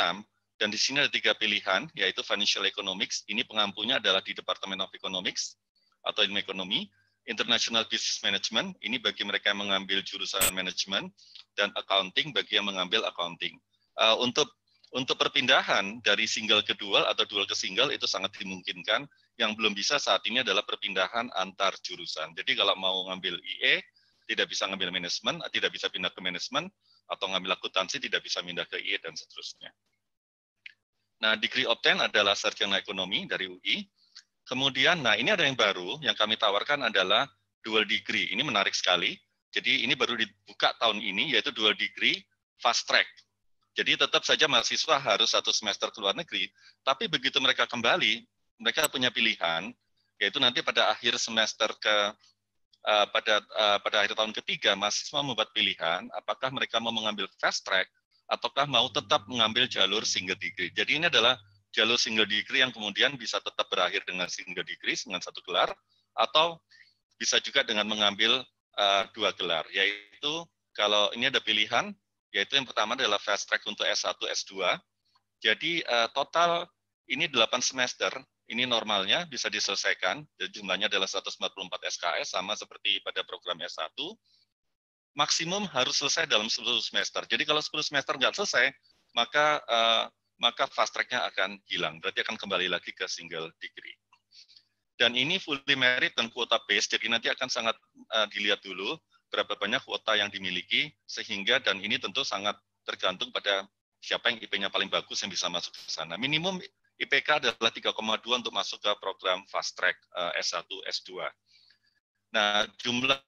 dan di sini ada tiga pilihan yaitu financial economics ini pengampunya adalah di Departemen of Economics atau ilmu ekonomi International Business Management ini bagi mereka yang mengambil jurusan manajemen dan accounting bagi yang mengambil accounting. Uh, untuk untuk perpindahan dari single ke dual atau dual ke single itu sangat dimungkinkan yang belum bisa saat ini adalah perpindahan antar jurusan. Jadi kalau mau ngambil IE, tidak bisa ngambil manajemen, tidak bisa pindah ke manajemen, atau ngambil akuntansi, tidak bisa pindah ke IE, dan seterusnya. Nah, degree obtain adalah sarjana ekonomi dari UI. Kemudian, nah ini ada yang baru, yang kami tawarkan adalah dual degree. Ini menarik sekali. Jadi ini baru dibuka tahun ini, yaitu dual degree fast track. Jadi tetap saja mahasiswa harus satu semester ke luar negeri, tapi begitu mereka kembali, mereka punya pilihan yaitu nanti pada akhir semester ke uh, pada uh, pada akhir tahun ketiga mahasiswa membuat pilihan apakah mereka mau mengambil fast track ataukah mau tetap mengambil jalur single degree. Jadi ini adalah jalur single degree yang kemudian bisa tetap berakhir dengan single degree dengan satu gelar atau bisa juga dengan mengambil uh, dua gelar yaitu kalau ini ada pilihan yaitu yang pertama adalah fast track untuk S1 S2. Jadi uh, total ini 8 semester ini normalnya bisa diselesaikan, jadi jumlahnya adalah 144 SKS, sama seperti pada program S1. Maksimum harus selesai dalam 10 semester. Jadi kalau 10 semester nggak selesai, maka uh, maka fast track-nya akan hilang. Berarti akan kembali lagi ke single degree. Dan ini fully merit dan kuota base. jadi nanti akan sangat uh, dilihat dulu berapa banyak kuota yang dimiliki, sehingga dan ini tentu sangat tergantung pada siapa yang IP-nya paling bagus yang bisa masuk ke sana. Minimum IPK adalah 3,2 untuk masuk ke program fast track S1, eh, S2. Nah, jumlah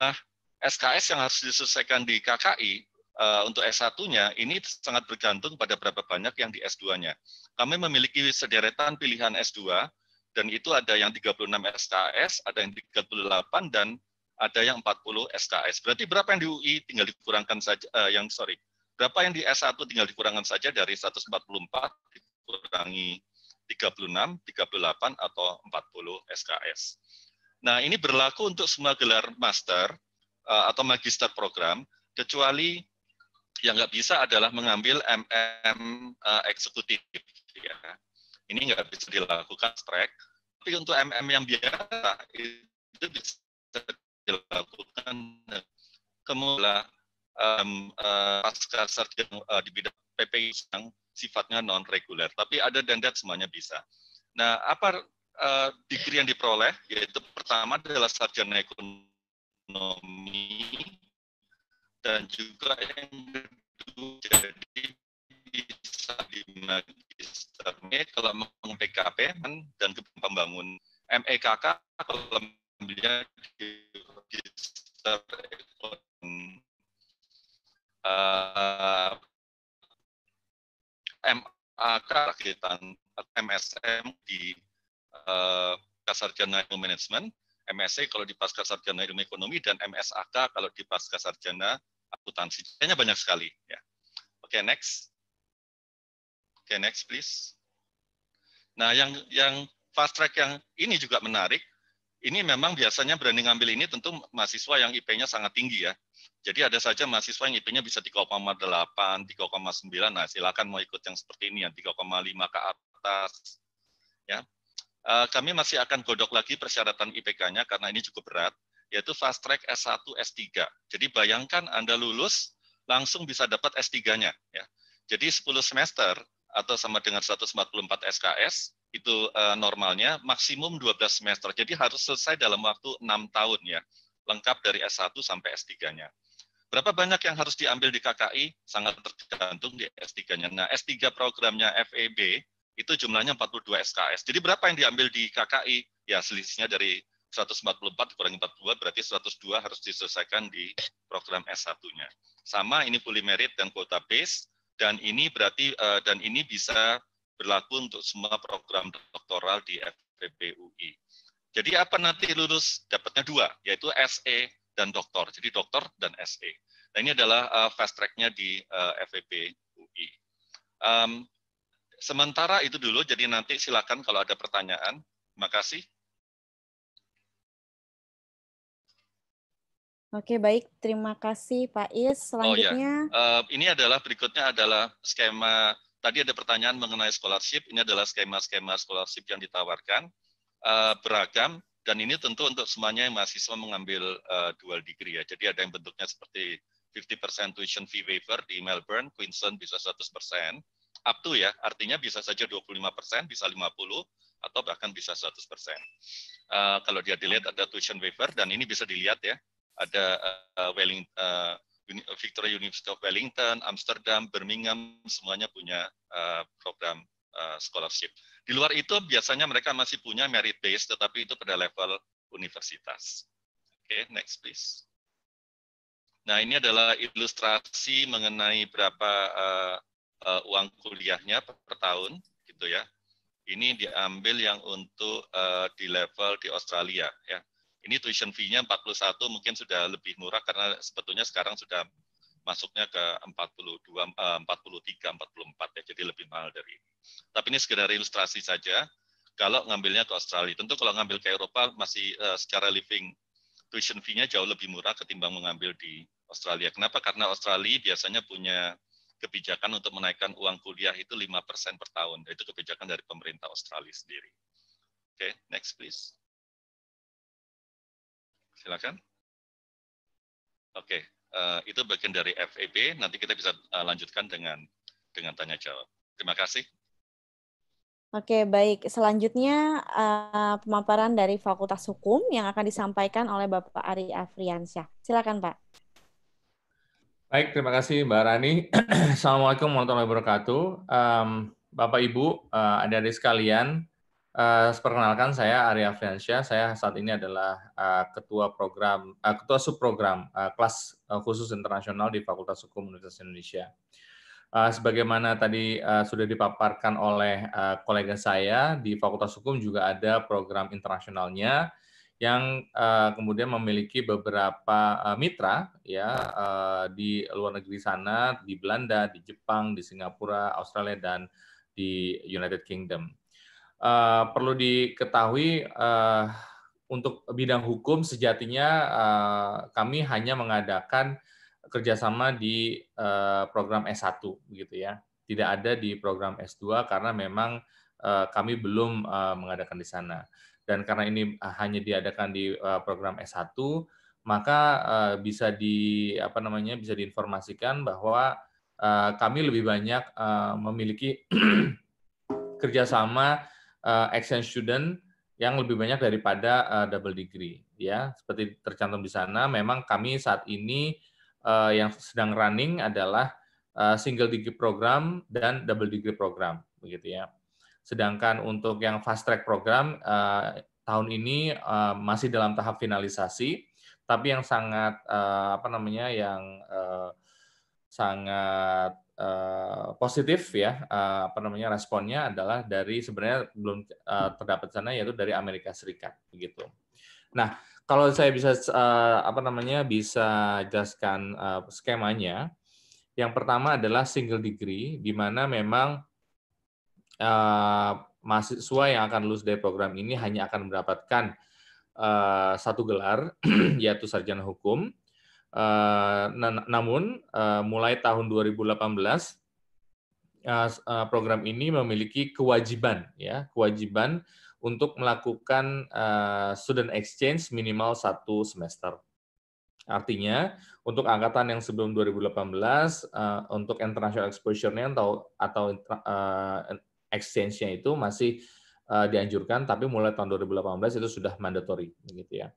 SKS yang harus diselesaikan di KKI eh, untuk S1-nya ini sangat bergantung pada berapa banyak yang di S2-nya. Kami memiliki sederetan pilihan S2 dan itu ada yang 36 SKS, ada yang 38 dan ada yang 40 SKS. Berarti berapa yang di UI tinggal dikurangkan saja eh, yang sorry. Berapa yang di S1 tinggal dikurangkan saja dari 144 dikurangi 36, 38, atau 40 SKS. Nah, ini berlaku untuk semua gelar master eh, atau magister program, kecuali yang nggak bisa adalah mengambil MM eksekutif. Ya. Ini nggak bisa dilakukan track. tapi untuk MM yang biasa itu bisa dilakukan eh, Kemula um, uh, pasca sarjana uh, eh, di bidang PPI yang sifatnya non reguler, tapi ada dan that semuanya bisa. Nah, apa uh, degree yang diperoleh? Yaitu pertama adalah sarjana ekonomi dan juga yang kedua jadi bisa di magister e kalau mau PKP kan, dan pembangun MEKK kalau dia di magister ekonomi uh, eh, MA eh, kerakitan MSM di uh, eh, sarjana ilmu manajemen, MSc kalau di pasca sarjana ilmu ekonomi dan MSAK kalau di pasca sarjana akuntansi. Kayaknya banyak sekali ya. Oke, okay, next. Oke, okay, next please. Nah, yang yang fast track yang ini juga menarik. Ini memang biasanya berani ngambil ini tentu mahasiswa yang IP-nya sangat tinggi ya. Jadi ada saja mahasiswa yang IP-nya bisa 3,8, 3,9. Nah, silakan mau ikut yang seperti ini yang 3,5 ke atas. Ya. Eh, kami masih akan godok lagi persyaratan IPK-nya karena ini cukup berat, yaitu fast track S1, S3. Jadi bayangkan Anda lulus langsung bisa dapat S3-nya. Ya. Jadi 10 semester atau sama dengan 144 SKS itu eh, normalnya maksimum 12 semester. Jadi harus selesai dalam waktu 6 tahun ya, lengkap dari S1 sampai S3-nya. Berapa banyak yang harus diambil di KKI? Sangat tergantung di S3-nya. Nah, S3 programnya FEB itu jumlahnya 42 SKS. Jadi berapa yang diambil di KKI? Ya, selisihnya dari 144 dikurangi 42 berarti 102 harus diselesaikan di program S1-nya. Sama ini fully merit dan quota base dan ini berarti eh, dan ini bisa berlaku untuk semua program doktoral di FEB Jadi apa nanti lulus dapatnya dua, yaitu SE dan doktor. Jadi doktor dan SE. Nah ini adalah uh, fast track-nya di uh, eh, FEB UI. Um, sementara itu dulu, jadi nanti silakan kalau ada pertanyaan. Terima kasih. Oke baik, terima kasih Pak Is. Selanjutnya, oh, ya. uh, ini adalah berikutnya adalah skema. Tadi ada pertanyaan mengenai scholarship. Ini adalah skema-skema scholarship yang ditawarkan uh, beragam dan ini tentu untuk semuanya yang mahasiswa mengambil uh, dual degree ya. Jadi ada yang bentuknya seperti 50% tuition fee waiver di Melbourne, Queensland bisa 100%, up to ya, artinya bisa saja 25%, bisa 50%, atau bahkan bisa 100%. Uh, eh, kalau dia dilihat ada tuition waiver, dan ini bisa dilihat ya, ada uh, eh, Welling, uh, Victoria University of Wellington, Amsterdam, Birmingham, semuanya punya uh, program Eh, scholarship. Di luar itu biasanya mereka masih punya merit base, tetapi itu pada level universitas. Oke, okay, next please. Nah, ini adalah ilustrasi mengenai berapa uh, uh, uang kuliahnya per tahun gitu ya. Ini diambil yang untuk uh, di level di Australia ya. Ini tuition fee-nya 41 mungkin sudah lebih murah karena sebetulnya sekarang sudah masuknya ke 42, 43, 44 ya, jadi lebih mahal dari ini. Tapi ini sekedar ilustrasi saja. Kalau ngambilnya ke Australia, tentu kalau ngambil ke Eropa masih eh, secara living tuition fee-nya jauh lebih murah ketimbang mengambil di Australia. Kenapa? Karena Australia biasanya punya kebijakan untuk menaikkan uang kuliah itu 5% per tahun. Itu kebijakan dari pemerintah Australia sendiri. Oke, okay, next please. Silakan. Oke, Eh, itu bagian dari FEB. Nanti kita bisa eh, lanjutkan dengan dengan tanya jawab. Terima kasih. Oke, baik. Selanjutnya uh, pemaparan dari Fakultas Hukum yang akan disampaikan oleh Bapak Ari Afriansyah. Silakan, Pak. Baik, terima kasih Mbak Rani. Assalamualaikum warahmatullahi wabarakatuh. Um, Bapak Ibu, uh, adik-adik sekalian, uh, perkenalkan saya Ari Afriansyah. Saya saat ini adalah uh, ketua program uh, ketua subprogram uh, kelas Eh, khusus internasional di Fakultas Hukum Universitas Indonesia. Eh, sebagaimana tadi eh, sudah dipaparkan oleh kolega saya di Fakultas Hukum juga ada program internasionalnya yang kemudian memiliki beberapa mitra ya di luar negeri sana di Belanda, di Jepang, di Singapura, Australia dan di United Kingdom. Uh, perlu diketahui uh, untuk bidang hukum sejatinya uh, kami hanya mengadakan kerjasama di uh, program S1 begitu ya. Tidak ada di program S2 karena memang uh, kami belum uh, mengadakan di sana. Dan karena ini hanya diadakan di uh, program S1, maka uh, bisa di apa namanya bisa diinformasikan bahwa uh, kami lebih banyak uh, memiliki kerjasama uh, exchange student yang lebih banyak daripada uh, double degree ya seperti tercantum di sana memang kami saat ini uh, yang sedang running adalah uh, single degree program dan double degree program begitu ya sedangkan untuk yang fast track program uh, tahun ini uh, masih dalam tahap finalisasi tapi yang sangat uh, apa namanya yang uh, sangat Eh, positif ya uh, apa namanya responnya adalah dari sebenarnya belum uh, terdapat sana yaitu dari Amerika Serikat begitu. Nah kalau saya bisa uh, apa namanya bisa jelaskan uh, skemanya, yang pertama adalah single degree di mana memang uh, mahasiswa yang akan lulus dari program ini hanya akan mendapatkan uh, satu gelar yaitu sarjana hukum Eh, namun eh, mulai tahun 2018 uh, eh, program ini memiliki kewajiban ya kewajiban untuk melakukan student exchange minimal satu semester. Artinya untuk angkatan yang sebelum 2018 uh, untuk international exposure-nya atau atau exchange-nya itu masih dianjurkan tapi mulai tahun 2018 itu sudah mandatory gitu ya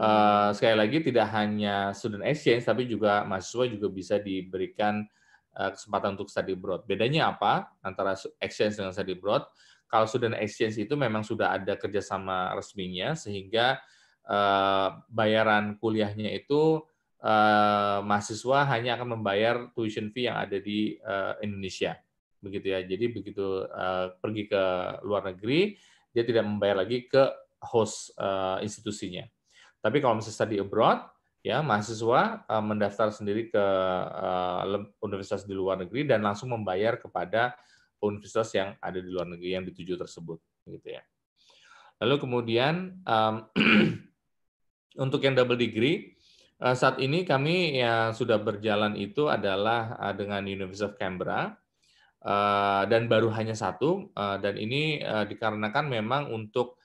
uh, sekali lagi tidak hanya student exchange tapi juga mahasiswa juga bisa diberikan uh, kesempatan untuk study abroad. Bedanya apa antara exchange dengan study abroad? Kalau student exchange itu memang sudah ada kerjasama resminya sehingga uh, bayaran kuliahnya itu Uh, mahasiswa hanya akan membayar tuition fee yang ada di uh, Indonesia, begitu ya. Jadi begitu uh, pergi ke luar negeri, dia tidak membayar lagi ke host uh, institusinya. Tapi kalau misalnya study abroad, ya mahasiswa uh, mendaftar sendiri ke uh, universitas di luar negeri dan langsung membayar kepada universitas yang ada di luar negeri yang dituju tersebut, gitu ya. Lalu kemudian um, untuk yang double degree eh, saat ini kami yang sudah berjalan itu adalah dengan University of Canberra dan baru hanya satu dan ini dikarenakan memang untuk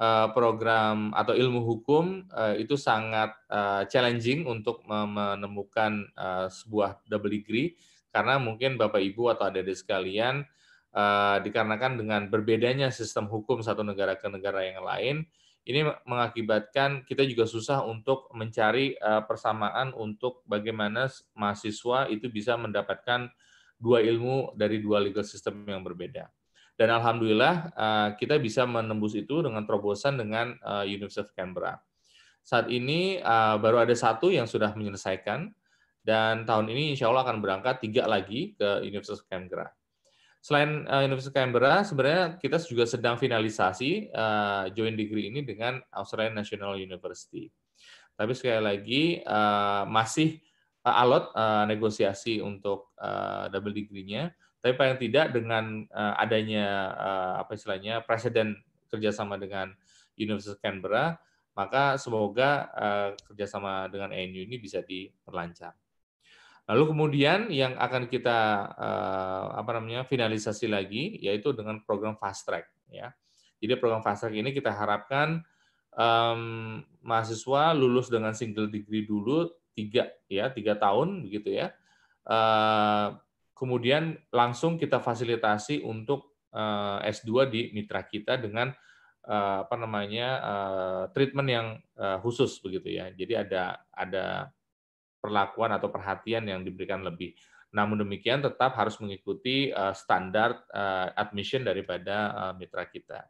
Eh, program atau ilmu hukum eh, itu sangat eh, challenging untuk menemukan sebuah double degree karena mungkin Bapak Ibu atau adik-adik sekalian dikarenakan dengan berbedanya sistem hukum satu negara ke negara yang lain ini mengakibatkan kita juga susah untuk mencari persamaan untuk bagaimana mahasiswa itu bisa mendapatkan dua ilmu dari dua legal system yang berbeda dan alhamdulillah eh, kita bisa menembus itu dengan terobosan dengan eh, University of Canberra. Saat ini eh, baru ada satu yang sudah menyelesaikan dan tahun ini insya Allah akan berangkat tiga lagi ke University of Canberra. Selain University of Canberra, sebenarnya kita juga sedang finalisasi joint degree ini dengan Australian National University. Tapi sekali lagi masih alot negosiasi untuk double degree-nya tapi paling tidak dengan uh, adanya uh, apa istilahnya presiden kerjasama dengan Universitas Canberra, maka semoga uh, kerjasama dengan ANU ini bisa diperlancar. Lalu kemudian yang akan kita uh, apa namanya finalisasi lagi yaitu dengan program fast track ya. Jadi program fast track ini kita harapkan um, mahasiswa lulus dengan single degree dulu tiga ya tiga tahun begitu ya uh, kemudian langsung kita fasilitasi untuk eh, S2 di mitra kita dengan eh, apa namanya eh, treatment yang khusus begitu ya. Jadi ada ada perlakuan atau perhatian yang diberikan lebih. Namun demikian tetap harus mengikuti standar admission daripada mitra kita.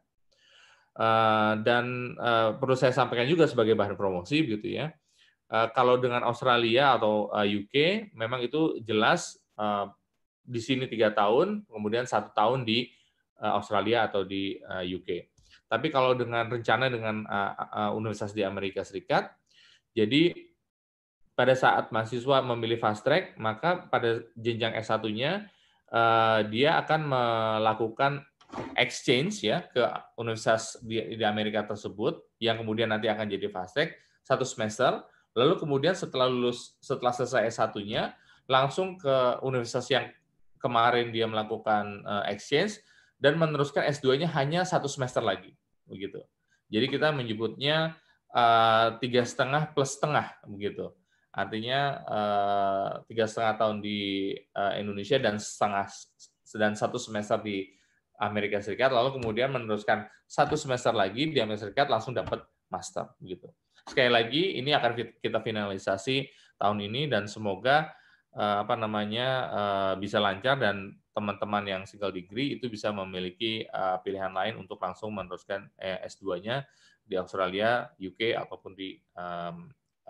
dan perlu saya sampaikan juga sebagai bahan promosi begitu ya. kalau dengan Australia atau UK memang itu jelas di sini tiga tahun, kemudian satu tahun di eh, Australia atau di eh, UK. Tapi kalau dengan rencana dengan eh, universitas di Amerika Serikat, jadi pada saat mahasiswa memilih fast track, maka pada jenjang S1-nya dia akan melakukan exchange ya ke universitas di, Amerika tersebut yang kemudian nanti akan jadi fast track satu semester lalu kemudian setelah lulus setelah selesai S1-nya langsung ke universitas yang kemarin dia melakukan eh, exchange dan meneruskan S2-nya hanya satu semester lagi, begitu. Jadi kita menyebutnya eh, tiga setengah plus setengah, begitu. Artinya eh, tiga setengah tahun di Indonesia dan setengah dan satu semester di Amerika Serikat, lalu kemudian meneruskan satu semester lagi di Amerika Serikat langsung dapat master, begitu. Sekali lagi, ini akan kita finalisasi tahun ini dan semoga Eh, apa namanya eh, bisa lancar dan teman-teman yang single degree itu bisa memiliki eh, pilihan lain untuk langsung meneruskan eh, S2-nya di Australia, UK ataupun di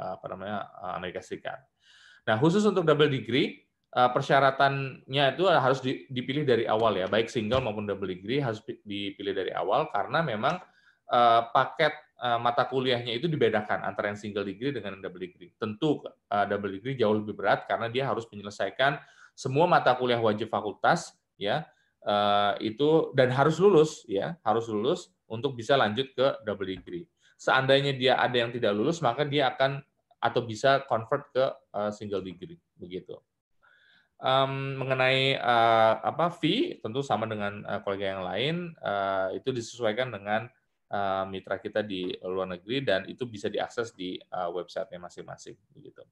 apa namanya Amerika Serikat. Nah, khusus untuk double degree persyaratannya itu harus dipilih dari awal ya, baik single maupun double degree harus dipilih dari awal karena memang paket Eh, mata kuliahnya itu dibedakan antara yang single degree dengan yang double degree. Tentu eh, double degree jauh lebih berat karena dia harus menyelesaikan semua mata kuliah wajib fakultas ya eh, itu dan harus lulus ya, harus lulus untuk bisa lanjut ke double degree. Seandainya dia ada yang tidak lulus maka dia akan atau bisa convert ke single degree begitu um, mengenai uh, apa fee tentu sama dengan uh, kolega yang lain uh, itu disesuaikan dengan Eh, mitra kita di luar negeri dan itu bisa diakses di uh, websitenya masing-masing begitu.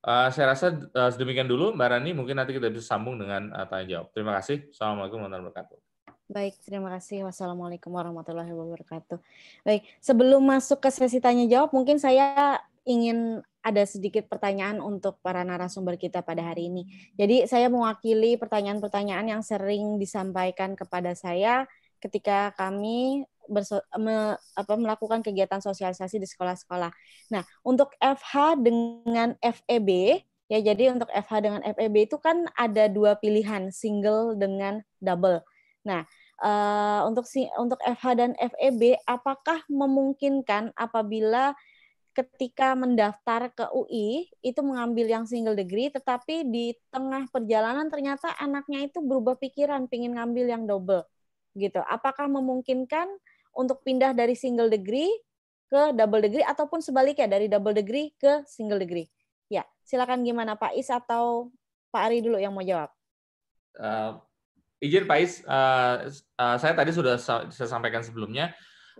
Eh, saya rasa sedemikian dulu Mbak Rani, mungkin nanti kita bisa sambung dengan tanya jawab. Terima kasih. Assalamualaikum warahmatullahi wabarakatuh. Baik, terima kasih. Wassalamualaikum warahmatullahi wabarakatuh. Baik, sebelum masuk ke sesi tanya jawab, mungkin saya ingin ada sedikit pertanyaan untuk para narasumber kita pada hari ini. Jadi saya mewakili pertanyaan-pertanyaan yang sering disampaikan kepada saya ketika kami berso me apa, melakukan kegiatan sosialisasi di sekolah-sekolah. Nah, untuk FH dengan FEB ya jadi untuk FH dengan FEB itu kan ada dua pilihan single dengan double. Nah, uh, untuk si untuk FH dan FEB apakah memungkinkan apabila ketika mendaftar ke UI itu mengambil yang single degree tetapi di tengah perjalanan ternyata anaknya itu berubah pikiran pingin ngambil yang double gitu apakah memungkinkan untuk pindah dari single degree ke double degree ataupun sebaliknya dari double degree ke single degree. Ya, silakan gimana Pak Is atau Pak Ari dulu yang mau jawab. Uh, izin Pak Is, uh, uh, saya tadi sudah saya sampaikan sebelumnya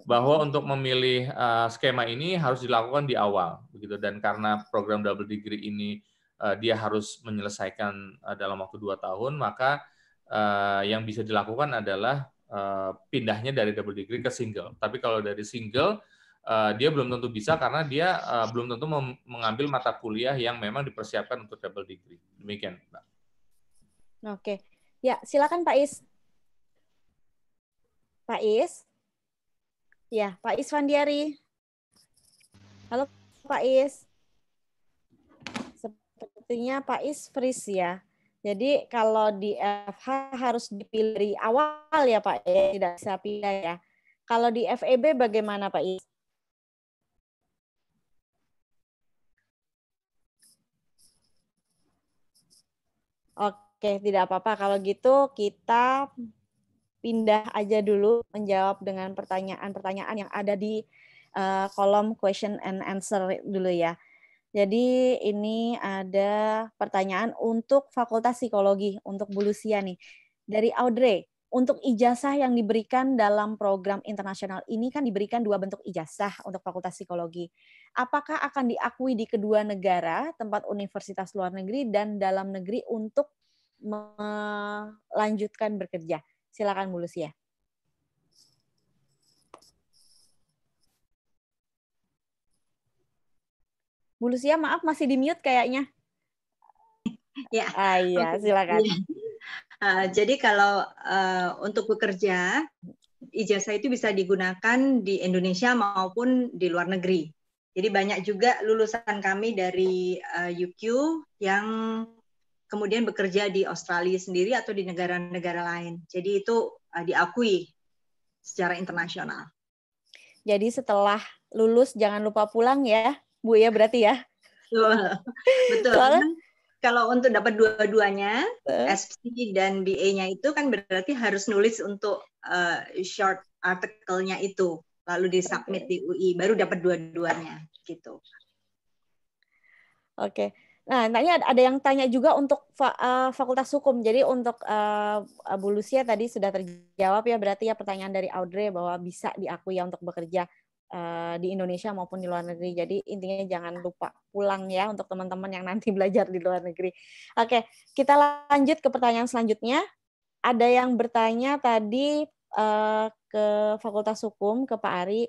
bahwa untuk memilih uh, skema ini harus dilakukan di awal, begitu. Dan karena program double degree ini uh, dia harus menyelesaikan uh, dalam waktu dua tahun, maka uh, yang bisa dilakukan adalah Eh, pindahnya dari double degree ke single. Tapi kalau dari single eh, dia belum tentu bisa karena dia eh, belum tentu mengambil mata kuliah yang memang dipersiapkan untuk double degree. Demikian, Oke. Ya, silakan Pak Is. Pak Is. Ya, Pak Is Vandiari. Halo Pak Is. Sepertinya Pak Is freeze ya. Jadi kalau di FH harus dipilih awal ya Pak, ya, tidak bisa pilih ya. Kalau di FEB bagaimana Pak Is? Oke, tidak apa-apa. Kalau gitu kita pindah aja dulu menjawab dengan pertanyaan-pertanyaan yang ada di eh, kolom question and answer dulu ya. Jadi ini ada pertanyaan untuk Fakultas Psikologi untuk Bulusia nih. Dari Audrey, untuk ijazah yang diberikan dalam program internasional ini kan diberikan dua bentuk ijazah untuk Fakultas Psikologi. Apakah akan diakui di kedua negara, tempat universitas luar negeri dan dalam negeri untuk melanjutkan bekerja? Silakan Bu Lucia. Bu Lucia, maaf masih di mute kayaknya. Ya. Ah, iya, silakan. Ya. Uh, jadi kalau uh, untuk bekerja, ijazah itu bisa digunakan di Indonesia maupun di luar negeri. Jadi banyak juga lulusan kami dari uh, eh, UQ yang kemudian bekerja di Australia sendiri atau di negara-negara lain. Jadi itu uh, diakui secara internasional. Jadi setelah lulus jangan lupa pulang ya. Bu ya berarti ya. Betul. Betul. Soalnya, kalau untuk dapat dua-duanya uh. SP dan BA-nya itu kan berarti harus nulis untuk uh, short artikelnya itu lalu disubmit okay. di UI baru dapat dua-duanya gitu. Oke. Okay. Nah, nanya ada yang tanya juga untuk fa uh, Fakultas Hukum. Jadi untuk uh, eh, Bu Lucia tadi sudah terjawab ya berarti ya pertanyaan dari Audrey bahwa bisa diakui ya untuk bekerja. Eh, di Indonesia maupun di luar negeri. Jadi intinya jangan lupa pulang ya untuk teman-teman yang nanti belajar di luar negeri. Oke, kita lanjut ke pertanyaan selanjutnya. Ada yang bertanya tadi eh, ke Fakultas Hukum ke Pak Ari,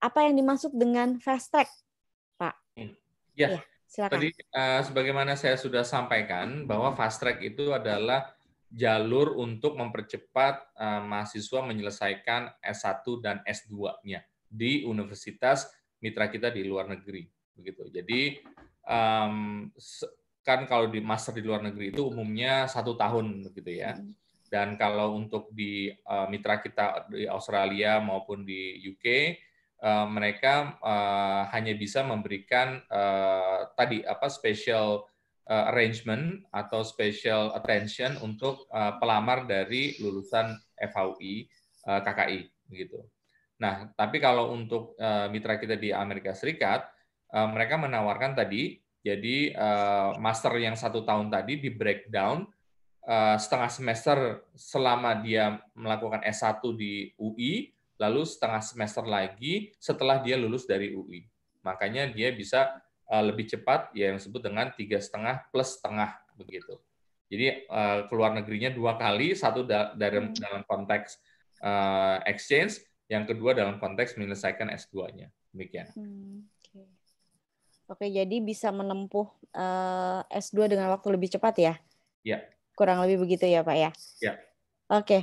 apa yang dimaksud dengan fast track, Pak? Ya. ya. Silakan. Tadi eh, sebagaimana saya sudah sampaikan bahwa fast track itu adalah jalur untuk mempercepat mahasiswa menyelesaikan S1 dan S2-nya di universitas mitra kita di luar negeri begitu. Jadi um, kan kalau di master di luar negeri itu umumnya satu tahun begitu ya. Hmm. Dan kalau untuk di uh, mitra kita di Australia maupun di UK uh, eh, mereka uh, hanya bisa memberikan uh, tadi apa special uh, arrangement atau special attention untuk uh, pelamar dari lulusan FHUI uh, KKI begitu. Nah, tapi kalau untuk eh, mitra kita di Amerika Serikat, eh, mereka menawarkan tadi, jadi eh, master yang satu tahun tadi di breakdown uh, setengah semester selama dia melakukan S1 di UI, lalu setengah semester lagi setelah dia lulus dari UI. Makanya dia bisa lebih cepat, ya yang disebut dengan tiga setengah plus setengah begitu. Jadi uh, keluar negerinya dua kali, satu da dalam hmm. konteks exchange, yang kedua dalam konteks menyelesaikan S2-nya. Demikian. Hmm, Oke, okay. okay, jadi bisa menempuh uh, eh, S2 dengan waktu lebih cepat ya? Ya. Kurang lebih begitu ya Pak ya? Ya. Oke, okay.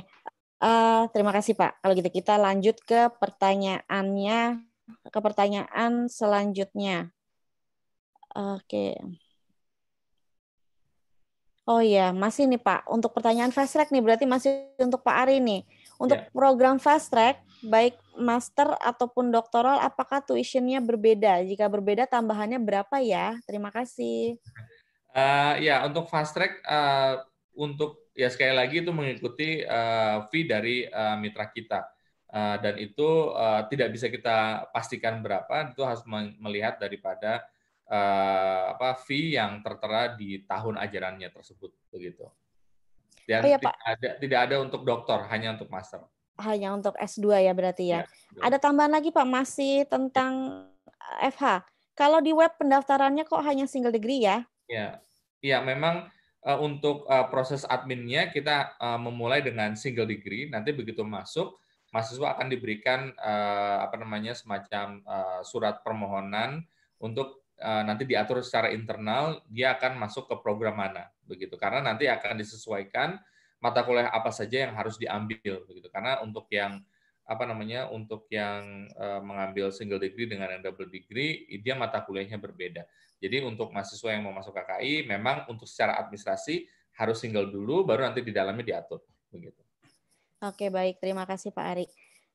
uh, eh, terima kasih Pak. Kalau gitu kita lanjut ke pertanyaannya, ke pertanyaan selanjutnya. Oke. Okay. Oh iya, masih nih Pak. Untuk pertanyaan fast track nih, berarti masih untuk Pak Ari nih. Untuk yeah. program fast track, baik master ataupun doktoral apakah tuitionnya berbeda? Jika berbeda tambahannya berapa ya? Terima kasih. Uh, ya untuk fast track uh, untuk ya sekali lagi itu mengikuti uh, fee dari uh, mitra kita uh, dan itu uh, tidak bisa kita pastikan berapa itu harus melihat daripada uh, apa fee yang tertera di tahun ajarannya tersebut begitu. Dan oh, ya, tidak ada tidak ada untuk dokter hanya untuk master hanya untuk S2 ya berarti ya. ya Ada tambahan lagi Pak masih tentang FH. Eh, Kalau di web pendaftarannya kok hanya single degree ya? Ya. Ya, memang uh, untuk uh, proses adminnya kita uh, memulai dengan single degree. Nanti begitu masuk mahasiswa akan diberikan uh, apa namanya semacam uh, surat permohonan untuk nanti diatur secara internal dia akan masuk ke program mana begitu karena nanti akan disesuaikan mata kuliah apa saja yang harus diambil begitu. Karena untuk yang apa namanya untuk yang uh, mengambil single degree dengan yang double degree dia mata kuliahnya berbeda. Jadi untuk mahasiswa yang mau masuk KKI memang untuk secara administrasi harus single dulu baru nanti di dalamnya diatur begitu. Oke, baik. Terima kasih Pak Ari.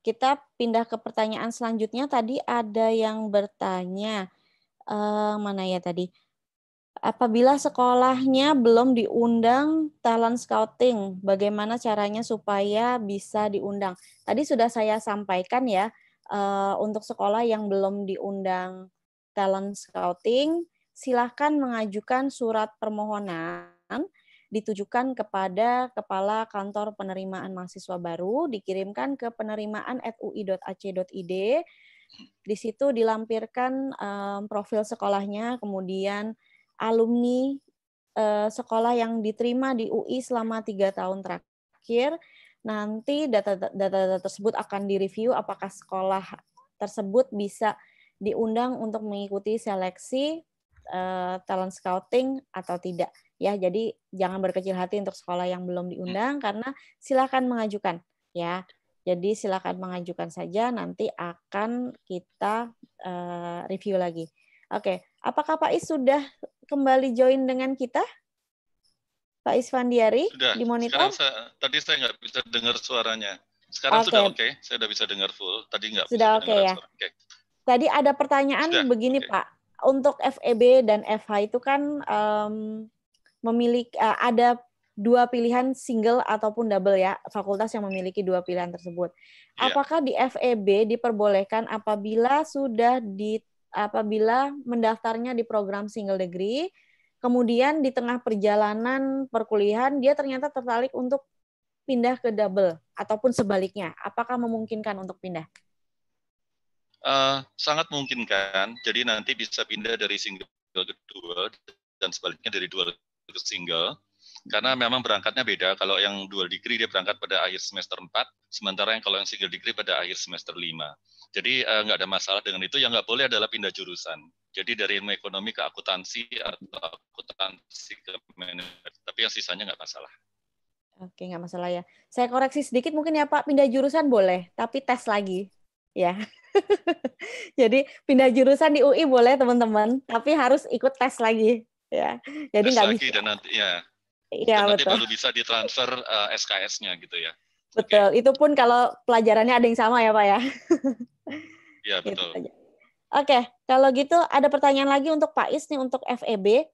Kita pindah ke pertanyaan selanjutnya. Tadi ada yang bertanya, uh, mana ya tadi? apabila sekolahnya belum diundang talent scouting, bagaimana caranya supaya bisa diundang? Tadi sudah saya sampaikan ya, eh, untuk sekolah yang belum diundang talent scouting, silahkan mengajukan surat permohonan ditujukan kepada Kepala Kantor Penerimaan Mahasiswa Baru, dikirimkan ke penerimaan ui.ac.id. Di situ dilampirkan um, profil sekolahnya, kemudian alumni eh, sekolah yang diterima di UI selama tiga tahun terakhir. Nanti data-data tersebut akan direview apakah sekolah tersebut bisa diundang untuk mengikuti seleksi eh, talent scouting atau tidak. Ya, jadi jangan berkecil hati untuk sekolah yang belum diundang hmm. karena silakan mengajukan ya. Jadi silakan mengajukan saja nanti akan kita uh, review lagi. Oke, okay. Apakah Pak Is sudah kembali join dengan kita? Pak Isfandiari sudah. di monitor. tadi saya nggak bisa dengar suaranya. Sekarang okay. sudah oke, okay. saya sudah bisa dengar full. Tadi nggak sudah oke okay, ya. Suara. Okay. Tadi ada pertanyaan sudah. begini okay. Pak, untuk FEB dan FH itu kan um, memiliki uh, ada dua pilihan single ataupun double ya fakultas yang memiliki dua pilihan tersebut. Iya. Apakah di FEB diperbolehkan apabila sudah di apabila mendaftarnya di program single degree, kemudian di tengah perjalanan perkuliahan dia ternyata tertarik untuk pindah ke double ataupun sebaliknya. Apakah memungkinkan untuk pindah? Uh, sangat memungkinkan. Jadi nanti bisa pindah dari single ke dua dan sebaliknya dari dua ke single karena memang berangkatnya beda. Kalau yang dual degree dia berangkat pada akhir semester 4, sementara yang kalau yang single degree pada akhir semester 5. Jadi eh, nggak ada masalah dengan itu. Yang nggak boleh adalah pindah jurusan. Jadi dari ilmu ekonomi ke akuntansi atau akuntansi ke manajemen. Tapi yang sisanya nggak masalah. Oke, nggak masalah ya. Saya koreksi sedikit mungkin ya Pak, pindah jurusan boleh, tapi tes lagi. Ya. Jadi pindah jurusan di UI boleh teman-teman, tapi harus ikut tes lagi. Ya. Jadi nggak bisa. Dan nanti, ya. Iya, betul. baru bisa ditransfer uh, eh, SKS-nya gitu ya. Betul. Okay. Itu pun kalau pelajarannya ada yang sama ya, Pak ya. Iya, gitu betul. Gitu Oke, okay. kalau gitu ada pertanyaan lagi untuk Pak Is nih untuk FEB.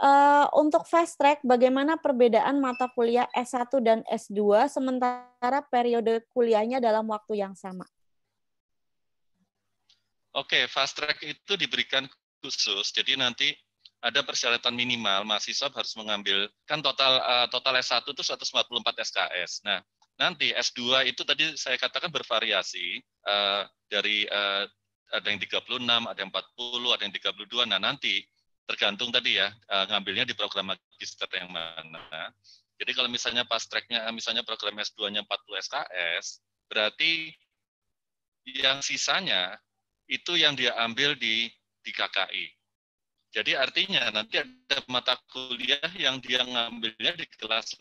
Uh, eh, untuk fast track, bagaimana perbedaan mata kuliah S1 dan S2 sementara periode kuliahnya dalam waktu yang sama? Oke, okay, fast track itu diberikan khusus. Jadi nanti ada persyaratan minimal mahasiswa harus mengambil kan total uh, total S1 itu 144 SKS. Nah, nanti S2 itu tadi saya katakan bervariasi uh, dari uh, ada yang 36, ada yang 40, ada yang 32. Nah, nanti tergantung tadi ya uh, ngambilnya di program magister yang mana. Jadi kalau misalnya pas tracknya misalnya program S2-nya 40 SKS, berarti yang sisanya itu yang dia ambil di di KKI jadi artinya nanti ada mata kuliah yang dia ngambilnya di kelas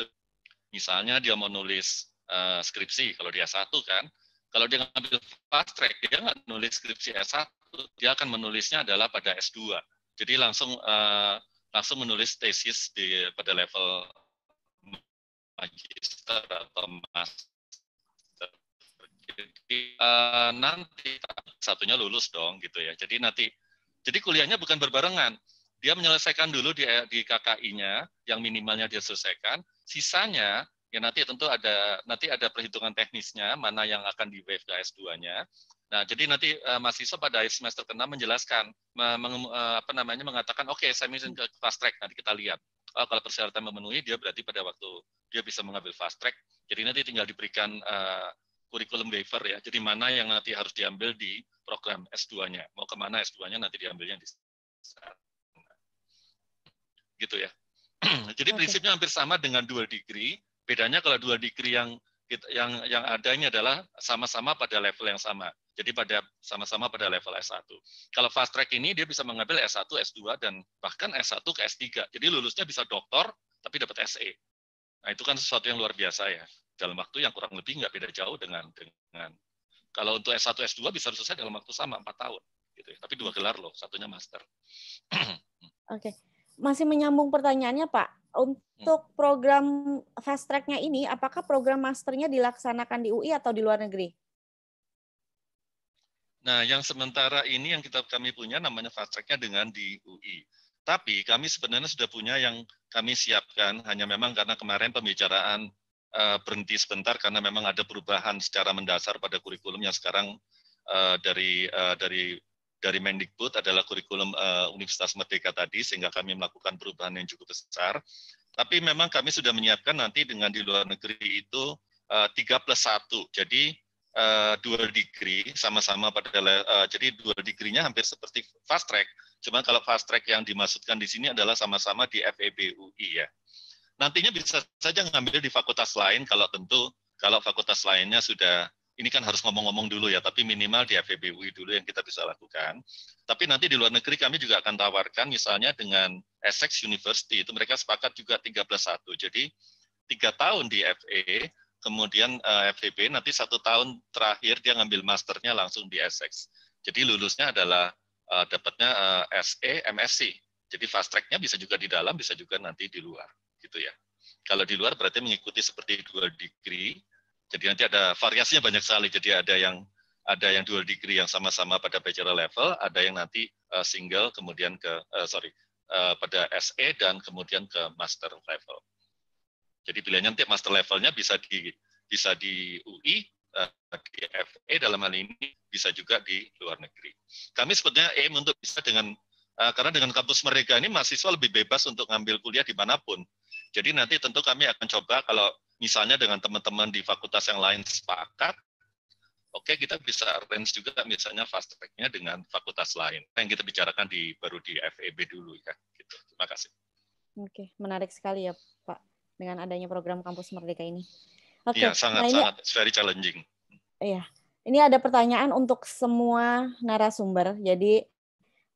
misalnya dia mau nulis uh, skripsi kalau dia satu kan. Kalau dia ngambil fast track dia nggak nulis skripsi S1, dia akan menulisnya adalah pada S2. Jadi langsung uh, langsung menulis tesis di pada level magister atau master. Jadi uh, nanti satunya lulus dong gitu ya. Jadi nanti jadi kuliahnya bukan berbarengan. Dia menyelesaikan dulu di, eh, di KKI-nya yang minimalnya dia selesaikan. Sisanya ya nanti tentu ada nanti ada perhitungan teknisnya mana yang akan di wave ke S2-nya. Nah, jadi nanti uh, mahasiswa pada semester ke-6 menjelaskan meng, uh, apa namanya mengatakan oke okay, saya misalnya ke fast track nanti kita lihat. Oh, kalau persyaratan memenuhi dia berarti pada waktu dia bisa mengambil fast track. Jadi nanti tinggal diberikan uh, kurikulum waiver ya. Jadi mana yang nanti harus diambil di program S2-nya. Mau kemana S2-nya nanti diambilnya di sana. Gitu ya. Jadi okay. prinsipnya hampir sama dengan dual degree. Bedanya kalau dual degree yang yang yang ada ini adalah sama-sama pada level yang sama. Jadi pada sama-sama pada level S1. Kalau fast track ini dia bisa mengambil S1, S2 dan bahkan S1 ke S3. Jadi lulusnya bisa doktor tapi dapat SE. Nah, itu kan sesuatu yang luar biasa ya dalam waktu yang kurang lebih nggak beda jauh dengan dengan kalau untuk S1 S2 bisa selesai dalam waktu sama empat tahun gitu ya. Tapi dua gelar loh, satunya master. Oke. Okay. Masih menyambung pertanyaannya, Pak. Untuk hmm. program fast track-nya ini apakah program masternya dilaksanakan di UI atau di luar negeri? Nah, yang sementara ini yang kita kami punya namanya fast track-nya dengan di UI. Tapi kami sebenarnya sudah punya yang kami siapkan, hanya memang karena kemarin pembicaraan uh, berhenti sebentar karena memang ada perubahan secara mendasar pada kurikulum yang sekarang uh, dari eh, dari dari Mendikbud adalah kurikulum uh, Universitas Merdeka tadi sehingga kami melakukan perubahan yang cukup besar. Tapi memang kami sudah menyiapkan nanti dengan di luar negeri itu uh, plus satu Jadi uh, dual degree sama-sama pada uh, jadi dual degree-nya hampir seperti fast track. Cuma kalau fast track yang dimaksudkan di sini adalah sama-sama di FEBUI ya nantinya bisa saja ngambil di fakultas lain kalau tentu kalau fakultas lainnya sudah ini kan harus ngomong-ngomong dulu ya, tapi minimal di FEBUI dulu yang kita bisa lakukan. Tapi nanti di luar negeri kami juga akan tawarkan misalnya dengan Essex University, itu mereka sepakat juga 13.1. Jadi tiga tahun di FE, kemudian eh, FEB nanti satu tahun terakhir dia ngambil masternya langsung di Essex. Jadi lulusnya adalah eh, dapatnya eh, SE, MSc. Jadi fast track-nya bisa juga di dalam, bisa juga nanti di luar gitu ya. Kalau di luar berarti mengikuti seperti dual degree. Jadi nanti ada variasinya banyak sekali. Jadi ada yang ada yang dual degree yang sama-sama pada bachelor level, ada yang nanti uh, single kemudian ke uh, sorry uh, pada SE dan kemudian ke master level. Jadi pilihannya nanti master levelnya bisa di bisa di UI, uh, di FE dalam hal ini bisa juga di luar negeri. Kami sebetulnya aim untuk bisa dengan uh, karena dengan kampus mereka ini mahasiswa lebih bebas untuk ngambil kuliah dimanapun jadi nanti tentu kami akan coba kalau misalnya dengan teman-teman di fakultas yang lain sepakat, oke okay, kita bisa arrange juga misalnya fast track-nya dengan fakultas lain. Yang kita bicarakan di baru di FEB dulu ya. Gitu. Terima kasih. Oke, menarik sekali ya Pak dengan adanya program kampus merdeka ini. Oke, okay. Iya, sangat nah, sangat very challenging. Iya. Ini ada pertanyaan untuk semua narasumber. Jadi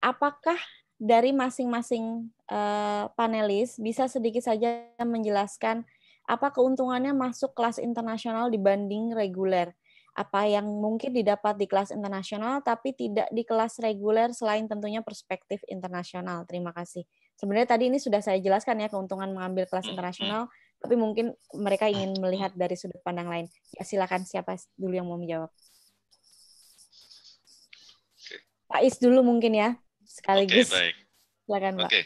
apakah dari masing-masing Eh, panelis bisa sedikit saja menjelaskan apa keuntungannya masuk kelas internasional dibanding reguler? Apa yang mungkin didapat di kelas internasional tapi tidak di kelas reguler selain tentunya perspektif internasional? Terima kasih. Sebenarnya tadi ini sudah saya jelaskan ya keuntungan mengambil kelas internasional, tapi mungkin mereka ingin melihat dari sudut pandang lain. Ya, silakan siapa dulu yang mau menjawab. Pak Is dulu mungkin ya, sekaligus. Oke, okay, baik. Silakan, Pak. Okay.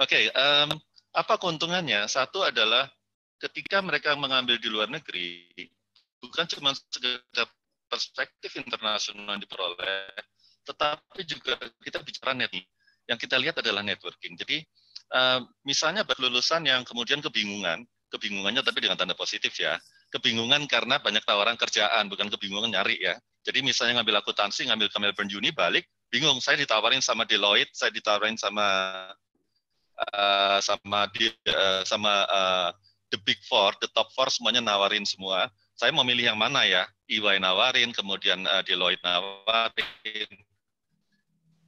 Oke, okay, um, apa keuntungannya? Satu adalah ketika mereka mengambil di luar negeri, bukan cuma sekedar perspektif internasional yang diperoleh, tetapi juga kita bicara net Yang kita lihat adalah networking. Jadi uh, misalnya berlulusan yang kemudian kebingungan, kebingungannya tapi dengan tanda positif ya, kebingungan karena banyak tawaran kerjaan, bukan kebingungan nyari ya. Jadi misalnya ngambil akuntansi, ngambil ke Melbourne Uni, balik, bingung, saya ditawarin sama Deloitte, saya ditawarin sama Eh, sama di uh, sama uh, the big four, the top four semuanya nawarin semua. Saya memilih yang mana ya? EY nawarin, kemudian uh, Deloitte nawarin.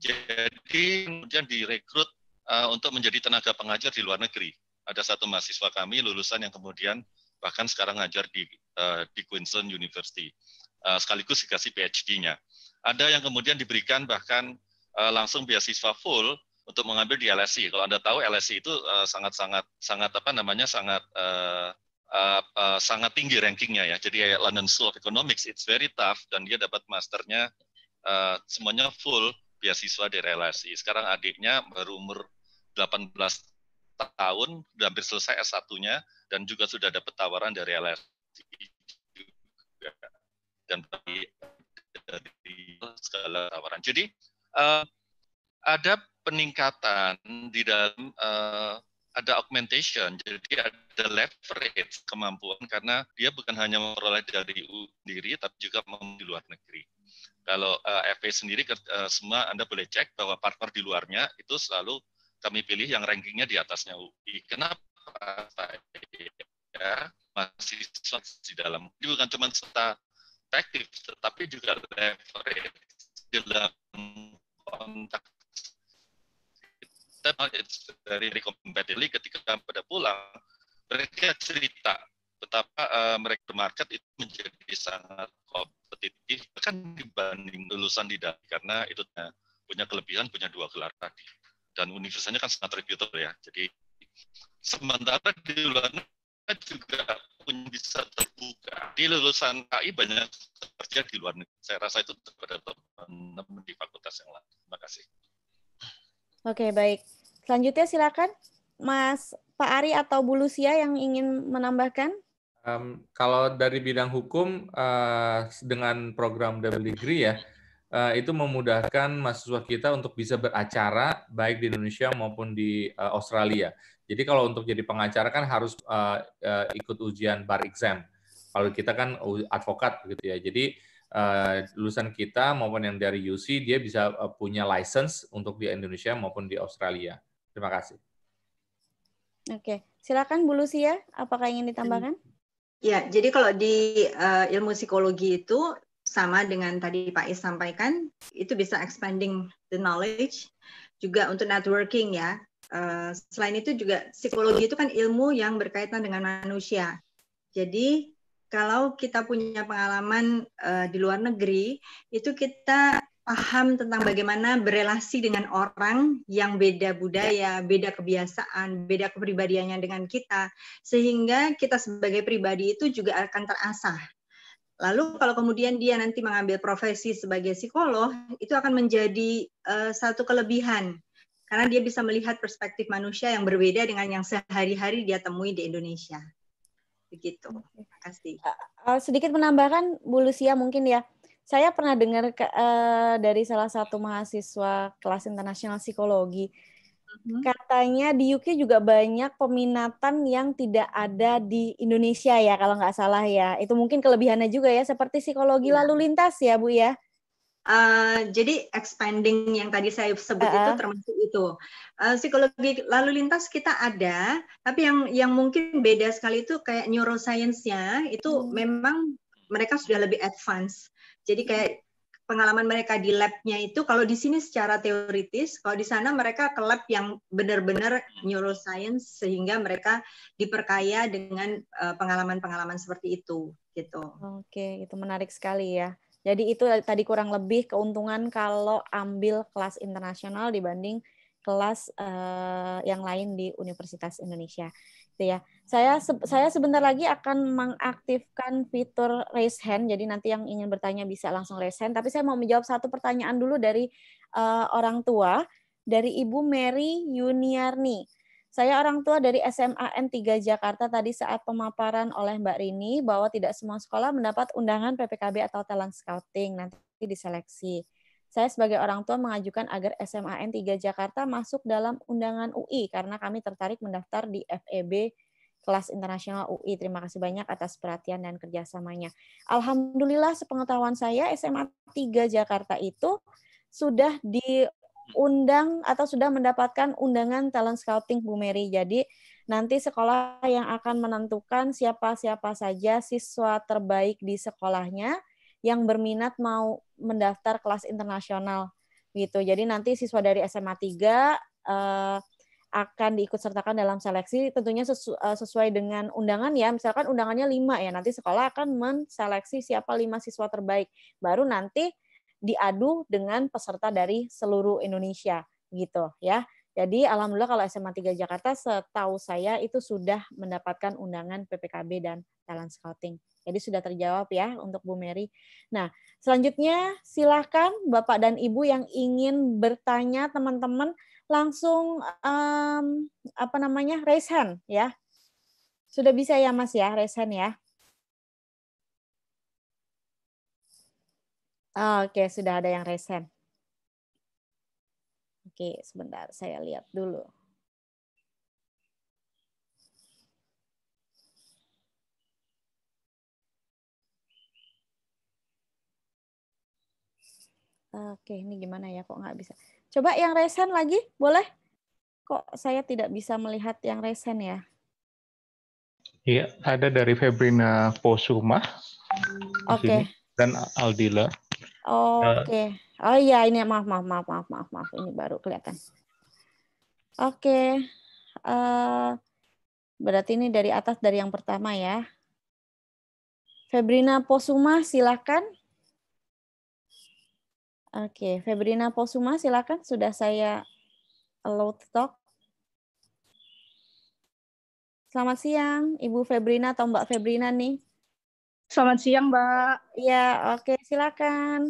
Jadi kemudian direkrut uh, untuk menjadi tenaga pengajar di luar negeri. Ada satu mahasiswa kami lulusan yang kemudian bahkan sekarang ngajar di uh, di Queensland University. Uh, sekaligus dikasih PhD-nya. Ada yang kemudian diberikan bahkan uh, langsung beasiswa full untuk mengambil di LSI. Kalau Anda tahu LSI itu eh, sangat-sangat uh, sangat apa namanya sangat uh, uh, uh, sangat tinggi rankingnya ya. Jadi London School of Economics it's very tough dan dia dapat masternya uh, semuanya full beasiswa di LSI. Sekarang adiknya baru umur 18 tahun sudah hampir selesai S1-nya dan juga sudah dapat tawaran dari LSI juga dan dari, segala tawaran. Jadi uh, ada peningkatan di dalam uh, ada augmentation, jadi ada leverage kemampuan karena dia bukan hanya memperoleh dari u sendiri, tapi juga di luar negeri. Kalau uh, eh, FA sendiri, uh, semua Anda boleh cek bahwa partner di luarnya itu selalu kami pilih yang rankingnya di atasnya UI. Kenapa? Ya, masih di dalam. Ini bukan cuma serta efektif, tetapi juga leverage dalam kontak step dari, dari ketika ketika pada pulang mereka cerita betapa uh, mereka market itu menjadi sangat kompetitif bahkan dibanding lulusan di dalam karena itu punya kelebihan punya dua gelar tadi dan universitasnya kan sangat reputable ya jadi sementara di luar negeri juga pun bisa terbuka di lulusan KI banyak kerja di luar negeri saya rasa itu kepada teman-teman di fakultas yang lain terima kasih Oke, baik. Selanjutnya silakan Mas Pak Ari atau Bu Lucia yang ingin menambahkan. Um, kalau dari bidang hukum uh, dengan program double degree ya, uh, itu memudahkan mahasiswa kita untuk bisa beracara baik di Indonesia maupun di uh, Australia. Jadi kalau untuk jadi pengacara kan harus uh, uh, ikut ujian bar exam. Kalau kita kan advokat gitu ya. Jadi uh, lulusan kita maupun yang dari UC dia bisa uh, punya license untuk di Indonesia maupun di Australia. Terima kasih. Oke, silakan Bu Lucia, apakah ingin ditambahkan? Ya, jadi kalau di uh, ilmu psikologi itu sama dengan tadi Pak Is sampaikan, itu bisa expanding the knowledge juga untuk networking ya. Uh, selain itu juga psikologi itu kan ilmu yang berkaitan dengan manusia. Jadi kalau kita punya pengalaman uh, di luar negeri, itu kita paham tentang bagaimana berelasi dengan orang yang beda budaya, beda kebiasaan, beda kepribadiannya dengan kita, sehingga kita sebagai pribadi itu juga akan terasah. Lalu kalau kemudian dia nanti mengambil profesi sebagai psikolog, itu akan menjadi uh, satu kelebihan karena dia bisa melihat perspektif manusia yang berbeda dengan yang sehari-hari dia temui di Indonesia begitu. Terima Uh, sedikit menambahkan Bu Lucia mungkin ya. Saya pernah dengar uh, dari salah satu mahasiswa kelas internasional psikologi mm-hmm. katanya di UK juga banyak peminatan yang tidak ada di Indonesia ya kalau nggak salah ya. Itu mungkin kelebihannya juga ya seperti psikologi iya. lalu lintas ya Bu ya. Uh, jadi expanding yang tadi saya sebut uh itu termasuk itu uh, psikologi lalu lintas kita ada tapi yang yang mungkin beda sekali itu kayak neuroscience-nya itu hmm. memang mereka sudah lebih advance jadi kayak pengalaman mereka di labnya itu kalau di sini secara teoritis kalau di sana mereka ke lab yang benar-benar neuroscience sehingga mereka diperkaya dengan eh, pengalaman-pengalaman uh, pengalaman -pengalaman seperti itu gitu oke itu menarik sekali ya jadi itu tadi kurang lebih keuntungan kalau ambil kelas internasional dibanding kelas uh, yang lain di Universitas Indonesia. Gitu ya. Saya saya sebentar lagi akan mengaktifkan fitur raise hand. Jadi nanti yang ingin bertanya bisa langsung raise hand. Tapi saya mau menjawab satu pertanyaan dulu dari uh, orang tua dari Ibu Mary Yuniarni. Saya orang tua dari SMA n 3 Jakarta tadi saat pemaparan oleh Mbak Rini bahwa tidak semua sekolah mendapat undangan PPKB atau talent scouting nanti diseleksi. Saya sebagai orang tua mengajukan agar SMA n 3 Jakarta masuk dalam undangan UI karena kami tertarik mendaftar di FEB kelas internasional UI. Terima kasih banyak atas perhatian dan kerjasamanya. Alhamdulillah sepengetahuan saya SMA 3 Jakarta itu sudah di Hmm. undang atau sudah mendapatkan undangan talent scouting Bu Mary. Jadi nanti sekolah yang akan menentukan siapa-siapa saja siswa terbaik di sekolahnya yang berminat mau mendaftar kelas internasional gitu. Jadi nanti siswa dari SMA 3 eh, akan diikutsertakan dalam seleksi tentunya sesu, eh, sesuai dengan undangan ya. Misalkan undangannya 5 ya, nanti sekolah akan menseleksi siapa 5 siswa terbaik. Baru nanti diadu dengan peserta dari seluruh Indonesia gitu ya. Jadi alhamdulillah kalau SMA 3 Jakarta setahu saya itu sudah mendapatkan undangan PPKB dan talent scouting. Jadi sudah terjawab ya untuk Bu Mary. Nah, selanjutnya silahkan Bapak dan Ibu yang ingin bertanya teman-teman langsung um, apa namanya raise hand ya. Sudah bisa ya Mas ya raise hand ya. Oh, Oke, okay. sudah ada yang resen. Oke, okay, sebentar saya lihat dulu. Oke, ini gimana ya kok nggak bisa. Coba yang resen lagi, boleh? Kok saya tidak bisa melihat yang resen ya? Iya, ada dari Febrina Posuma. Oke. Okay. Dan Aldila. Oke. Okay. Oh iya ini maaf maaf maaf maaf maaf maaf ini baru kelihatan. Oke. Okay. Uh, eh, berarti ini dari atas dari yang pertama ya. Febrina Posuma silakan. Oke, okay. Febrina Posuma silakan sudah saya allow to talk. Selamat siang, Ibu Febrina atau Mbak Febrina nih. Selamat siang, Mbak. Iya, oke, silakan.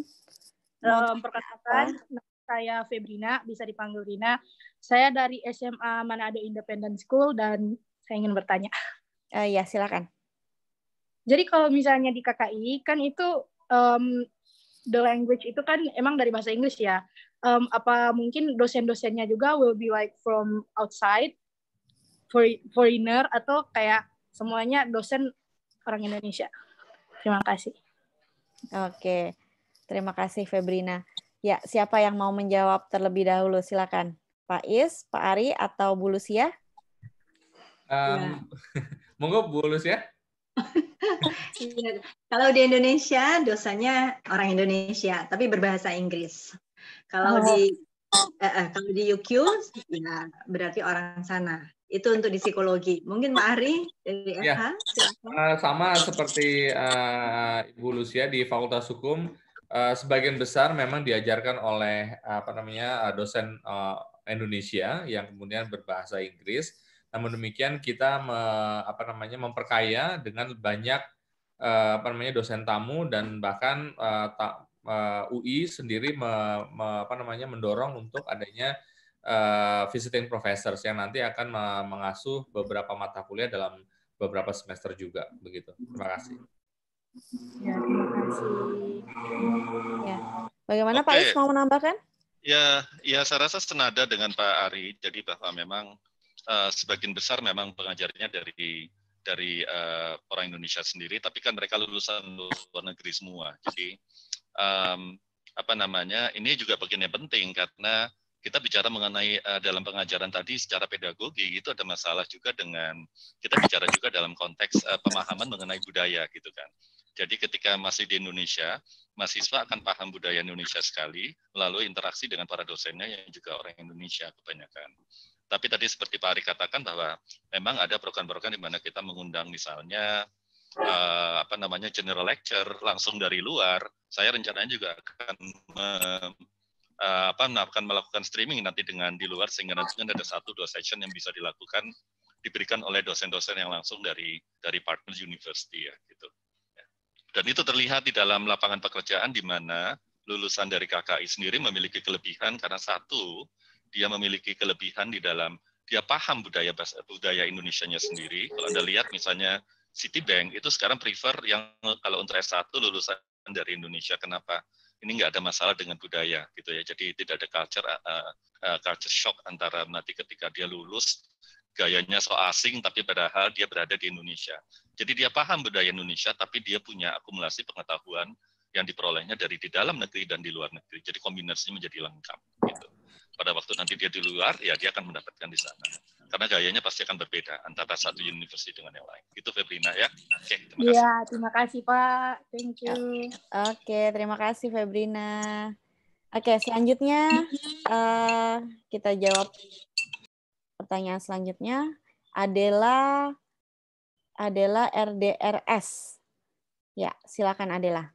Eh, um, perkenalkan, saya Febrina, bisa dipanggil Rina. Saya dari SMA Manado Independent School dan saya ingin bertanya. Uh, ya, silakan. Jadi kalau misalnya di KKI kan itu um, the language itu kan emang dari bahasa Inggris ya. Um, apa mungkin dosen-dosennya juga will be like from outside, foreigner atau kayak semuanya dosen orang Indonesia? Terima kasih. Oke, terima kasih Febrina. Ya, siapa yang mau menjawab terlebih dahulu? Silakan. Pak Is, Pak Ari, atau Bu Lucia? Um, ya. Monggo Bu Lucia. Iya. Kalau di Indonesia, dosanya orang Indonesia, tapi berbahasa Inggris. Kalau oh. di Uh, kalau di UQ, ya berarti orang sana. Itu untuk di psikologi. Mungkin Pak Ari dari FH. Ya. Eh, sama seperti uh, Ibu Lucia di Fakultas Hukum, uh, sebagian besar memang diajarkan oleh apa namanya dosen uh, Indonesia yang kemudian berbahasa Inggris. Namun demikian kita me, apa namanya memperkaya dengan banyak uh, apa namanya dosen tamu dan bahkan uh, ta, uh, UI sendiri me, me, apa namanya mendorong untuk adanya uh, visiting professors yang nanti akan mengasuh beberapa mata kuliah dalam beberapa semester juga begitu. Terima kasih. Ya, terima kasih. Ya. Bagaimana okay. Pak Is mau menambahkan? Ya, ya saya rasa senada dengan Pak Ari. Jadi bahwa memang uh, sebagian besar memang pengajarnya dari dari uh, orang Indonesia sendiri, tapi kan mereka lulusan luar negeri semua. Jadi um, apa namanya? Ini juga bagian yang penting karena kita bicara mengenai uh, dalam pengajaran tadi secara pedagogi itu ada masalah juga dengan kita bicara juga dalam konteks uh, pemahaman mengenai budaya gitu kan. Jadi ketika masih di Indonesia, mahasiswa akan paham budaya Indonesia sekali, melalui interaksi dengan para dosennya yang juga orang Indonesia kebanyakan. Tapi tadi seperti Pak Ari katakan bahwa memang ada program-program di mana kita mengundang misalnya uh, apa namanya general lecture langsung dari luar. Saya rencananya juga akan uh, apa akan melakukan streaming nanti dengan di luar sehingga nanti kan ada satu dua session yang bisa dilakukan diberikan oleh dosen-dosen yang langsung dari dari partner university ya gitu. Ya. Dan itu terlihat di dalam lapangan pekerjaan di mana lulusan dari KKI sendiri memiliki kelebihan karena satu dia memiliki kelebihan di dalam dia paham budaya budaya Indonesianya sendiri. Kalau Anda lihat misalnya Citibank itu sekarang prefer yang kalau untuk S1 lulusan dari Indonesia. Kenapa? ini nggak ada masalah dengan budaya gitu ya. Jadi tidak ada culture uh, uh, culture shock antara nanti ketika dia lulus gayanya so asing tapi padahal dia berada di Indonesia. Jadi dia paham budaya Indonesia tapi dia punya akumulasi pengetahuan yang diperolehnya dari di dalam negeri dan di luar negeri. Jadi kombinasinya menjadi lengkap gitu. Pada waktu nanti dia di luar ya dia akan mendapatkan di sana karena gayanya pasti akan berbeda antara satu universitas dengan yang lain. Itu Febrina ya. Oke, terima iya, kasih. Iya, terima kasih Pak. Thank you. Ya. Oke, okay, terima kasih Febrina. Oke, okay, selanjutnya uh, kita jawab pertanyaan selanjutnya adalah adalah RDRS. Ya, silakan Adela.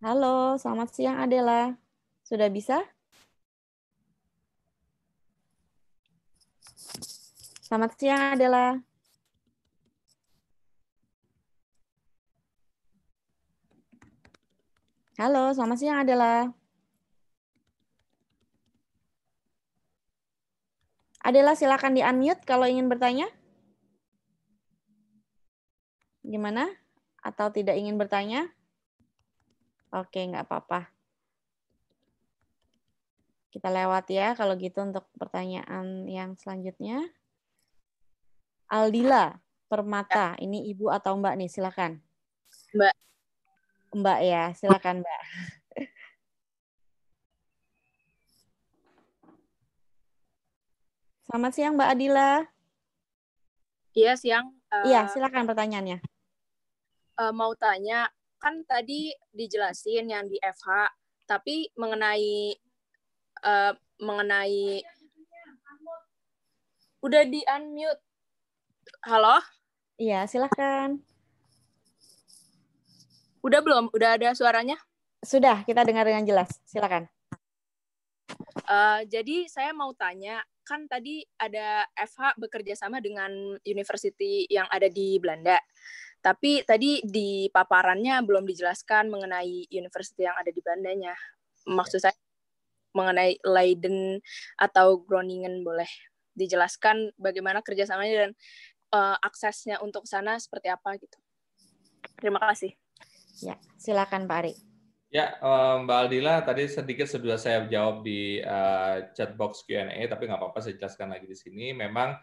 Halo, selamat siang Adela. Sudah bisa? Selamat siang Adela. Halo, selamat siang Adela. Adela silakan di-unmute kalau ingin bertanya. Gimana? Atau tidak ingin bertanya? Oke, nggak apa-apa. Kita lewat ya kalau gitu untuk pertanyaan yang selanjutnya. Aldila Permata, ya. ini ibu atau mbak nih? Silakan. Mbak. Mbak ya, silakan mbak. Selamat siang Mbak Adila. Iya siang. Iya uh, silakan pertanyaannya. Uh, mau tanya kan tadi dijelasin yang di FH, tapi mengenai uh, mengenai udah di unmute. Halo? Iya, silakan. Udah belum? Udah ada suaranya? Sudah, kita dengar dengan jelas. Silakan. Uh, jadi saya mau tanya, kan tadi ada FH bekerja sama dengan university yang ada di Belanda. Tapi tadi di paparannya belum dijelaskan mengenai universitas yang ada di Belandanya. Maksud saya mengenai Leiden atau Groningen boleh dijelaskan bagaimana kerjasamanya dan uh, aksesnya untuk sana seperti apa gitu. Terima kasih. Ya, silakan Pak Ari. Ya, eh, Mbak Aldila tadi sedikit sudah saya jawab di uh, chat box Q&A, tapi nggak apa-apa saya jelaskan lagi di sini. Memang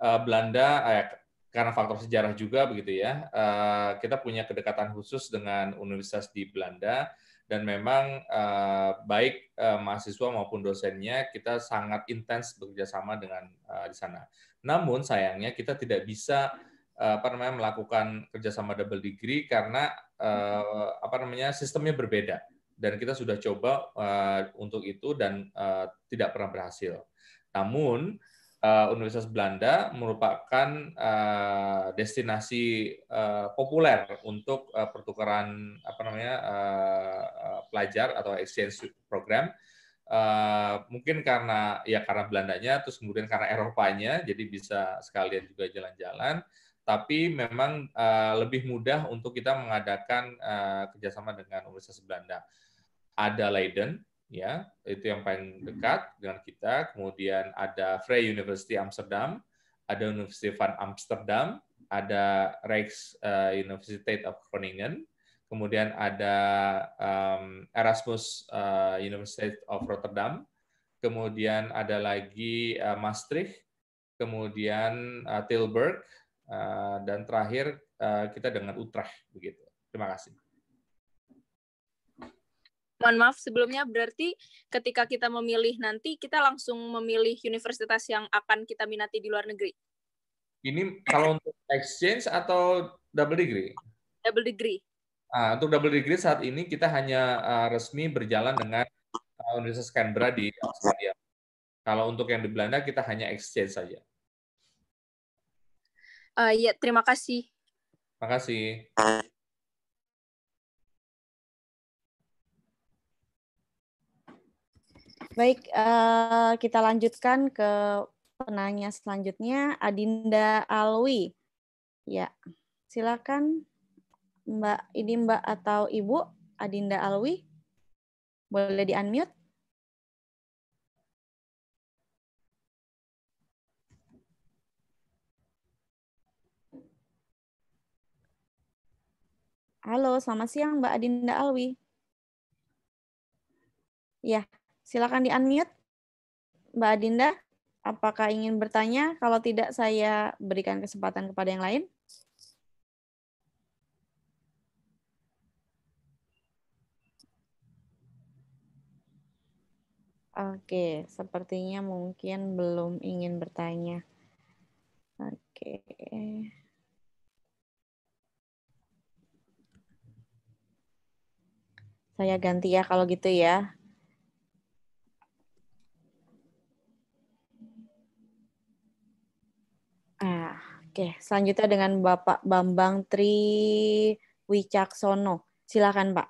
uh, Belanda, eh, karena faktor sejarah juga begitu ya. Eh, kita punya kedekatan khusus dengan universitas di Belanda dan memang eh, baik eh, mahasiswa maupun dosennya kita sangat intens bekerjasama dengan di sana. Namun sayangnya kita tidak bisa apa namanya melakukan kerjasama double degree karena apa namanya sistemnya berbeda dan kita sudah coba untuk itu dan tidak pernah berhasil. Namun Eh, Universitas Belanda merupakan eh, destinasi eh, populer untuk pertukaran apa namanya pelajar atau exchange program. Uh, mungkin karena ya karena Belandanya, terus kemudian karena Eropanya, jadi bisa sekalian juga jalan-jalan. Tapi memang uh, lebih mudah untuk kita mengadakan uh, kerjasama dengan Universitas Belanda. Ada Leiden, ya itu yang paling dekat dengan kita. Kemudian ada Free University Amsterdam, ada University van Amsterdam, ada Rex eh, University of Groningen, kemudian ada ehm, Erasmus eh, University of Rotterdam, kemudian ada lagi eh, Maastricht, kemudian Tilburg, dan terakhir kita dengan Utrecht begitu. Terima kasih mohon maaf sebelumnya berarti ketika kita memilih nanti kita langsung memilih universitas yang akan kita minati di luar negeri. Ini kalau untuk exchange atau double degree? Double degree. ah, untuk double degree saat ini kita hanya uh, resmi berjalan dengan uh, Universitas Canberra di Australia. Kalau untuk yang di Belanda kita hanya exchange saja. Uh, ya terima kasih. Terima kasih. Baik, uh, kita lanjutkan ke penanya selanjutnya Adinda Alwi. Ya, silakan Mbak, ini Mbak atau Ibu Adinda Alwi. Boleh di-unmute? Halo, selamat siang Mbak Adinda Alwi. Ya, Silakan di-unmute. Mbak Adinda, apakah ingin bertanya? Kalau tidak, saya berikan kesempatan kepada yang lain. Oke, sepertinya mungkin belum ingin bertanya. Oke. Saya ganti ya kalau gitu ya. Oke, selanjutnya dengan Bapak Bambang Tri Wicaksono. Silakan, Pak.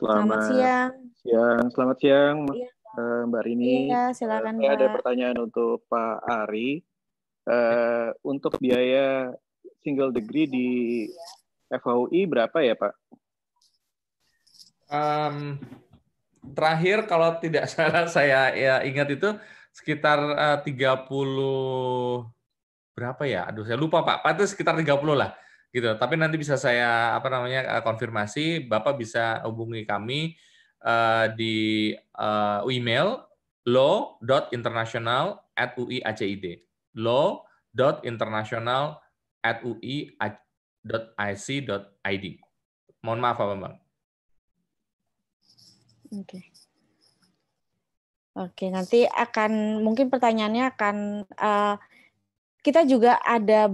Selamat, selamat siang. Siang, selamat siang, iya. Eh, Mbak Rini. Iya, silakan. Saya eh, ada pertanyaan untuk Pak Ari. Eh, untuk biaya single degree di FHUI berapa ya, Pak? Um, terakhir kalau tidak salah saya ya ingat itu sekitar eh, uh, 30 berapa ya? Aduh, saya lupa Pak. Pak itu sekitar 30 lah. Gitu. Tapi nanti bisa saya apa namanya eh, konfirmasi, Bapak bisa hubungi kami uh, di uh, email law.international@uiacid. at uiacid at id. mohon maaf Pak Bambang. oke okay. Oke, nanti akan mungkin pertanyaannya akan uh, kita juga ada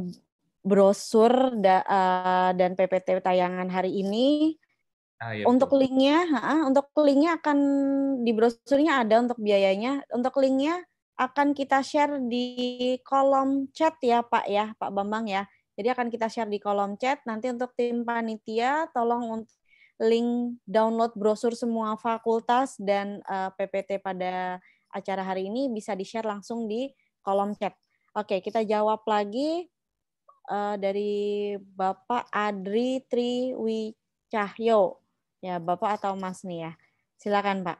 brosur da, uh, dan PPT tayangan hari ini. Ah, iya, untuk linknya, uh, untuk linknya akan di brosurnya ada untuk biayanya. Untuk linknya akan kita share di kolom chat ya Pak ya, Pak Bambang ya. Jadi akan kita share di kolom chat. Nanti untuk tim panitia, tolong untuk link download brosur semua fakultas dan uh, eh, PPT pada acara hari ini bisa di-share langsung di kolom chat. Oke, kita jawab lagi uh, dari Bapak Adri Triwicahyo. Ya, Bapak atau Mas nih ya. Silakan, Pak.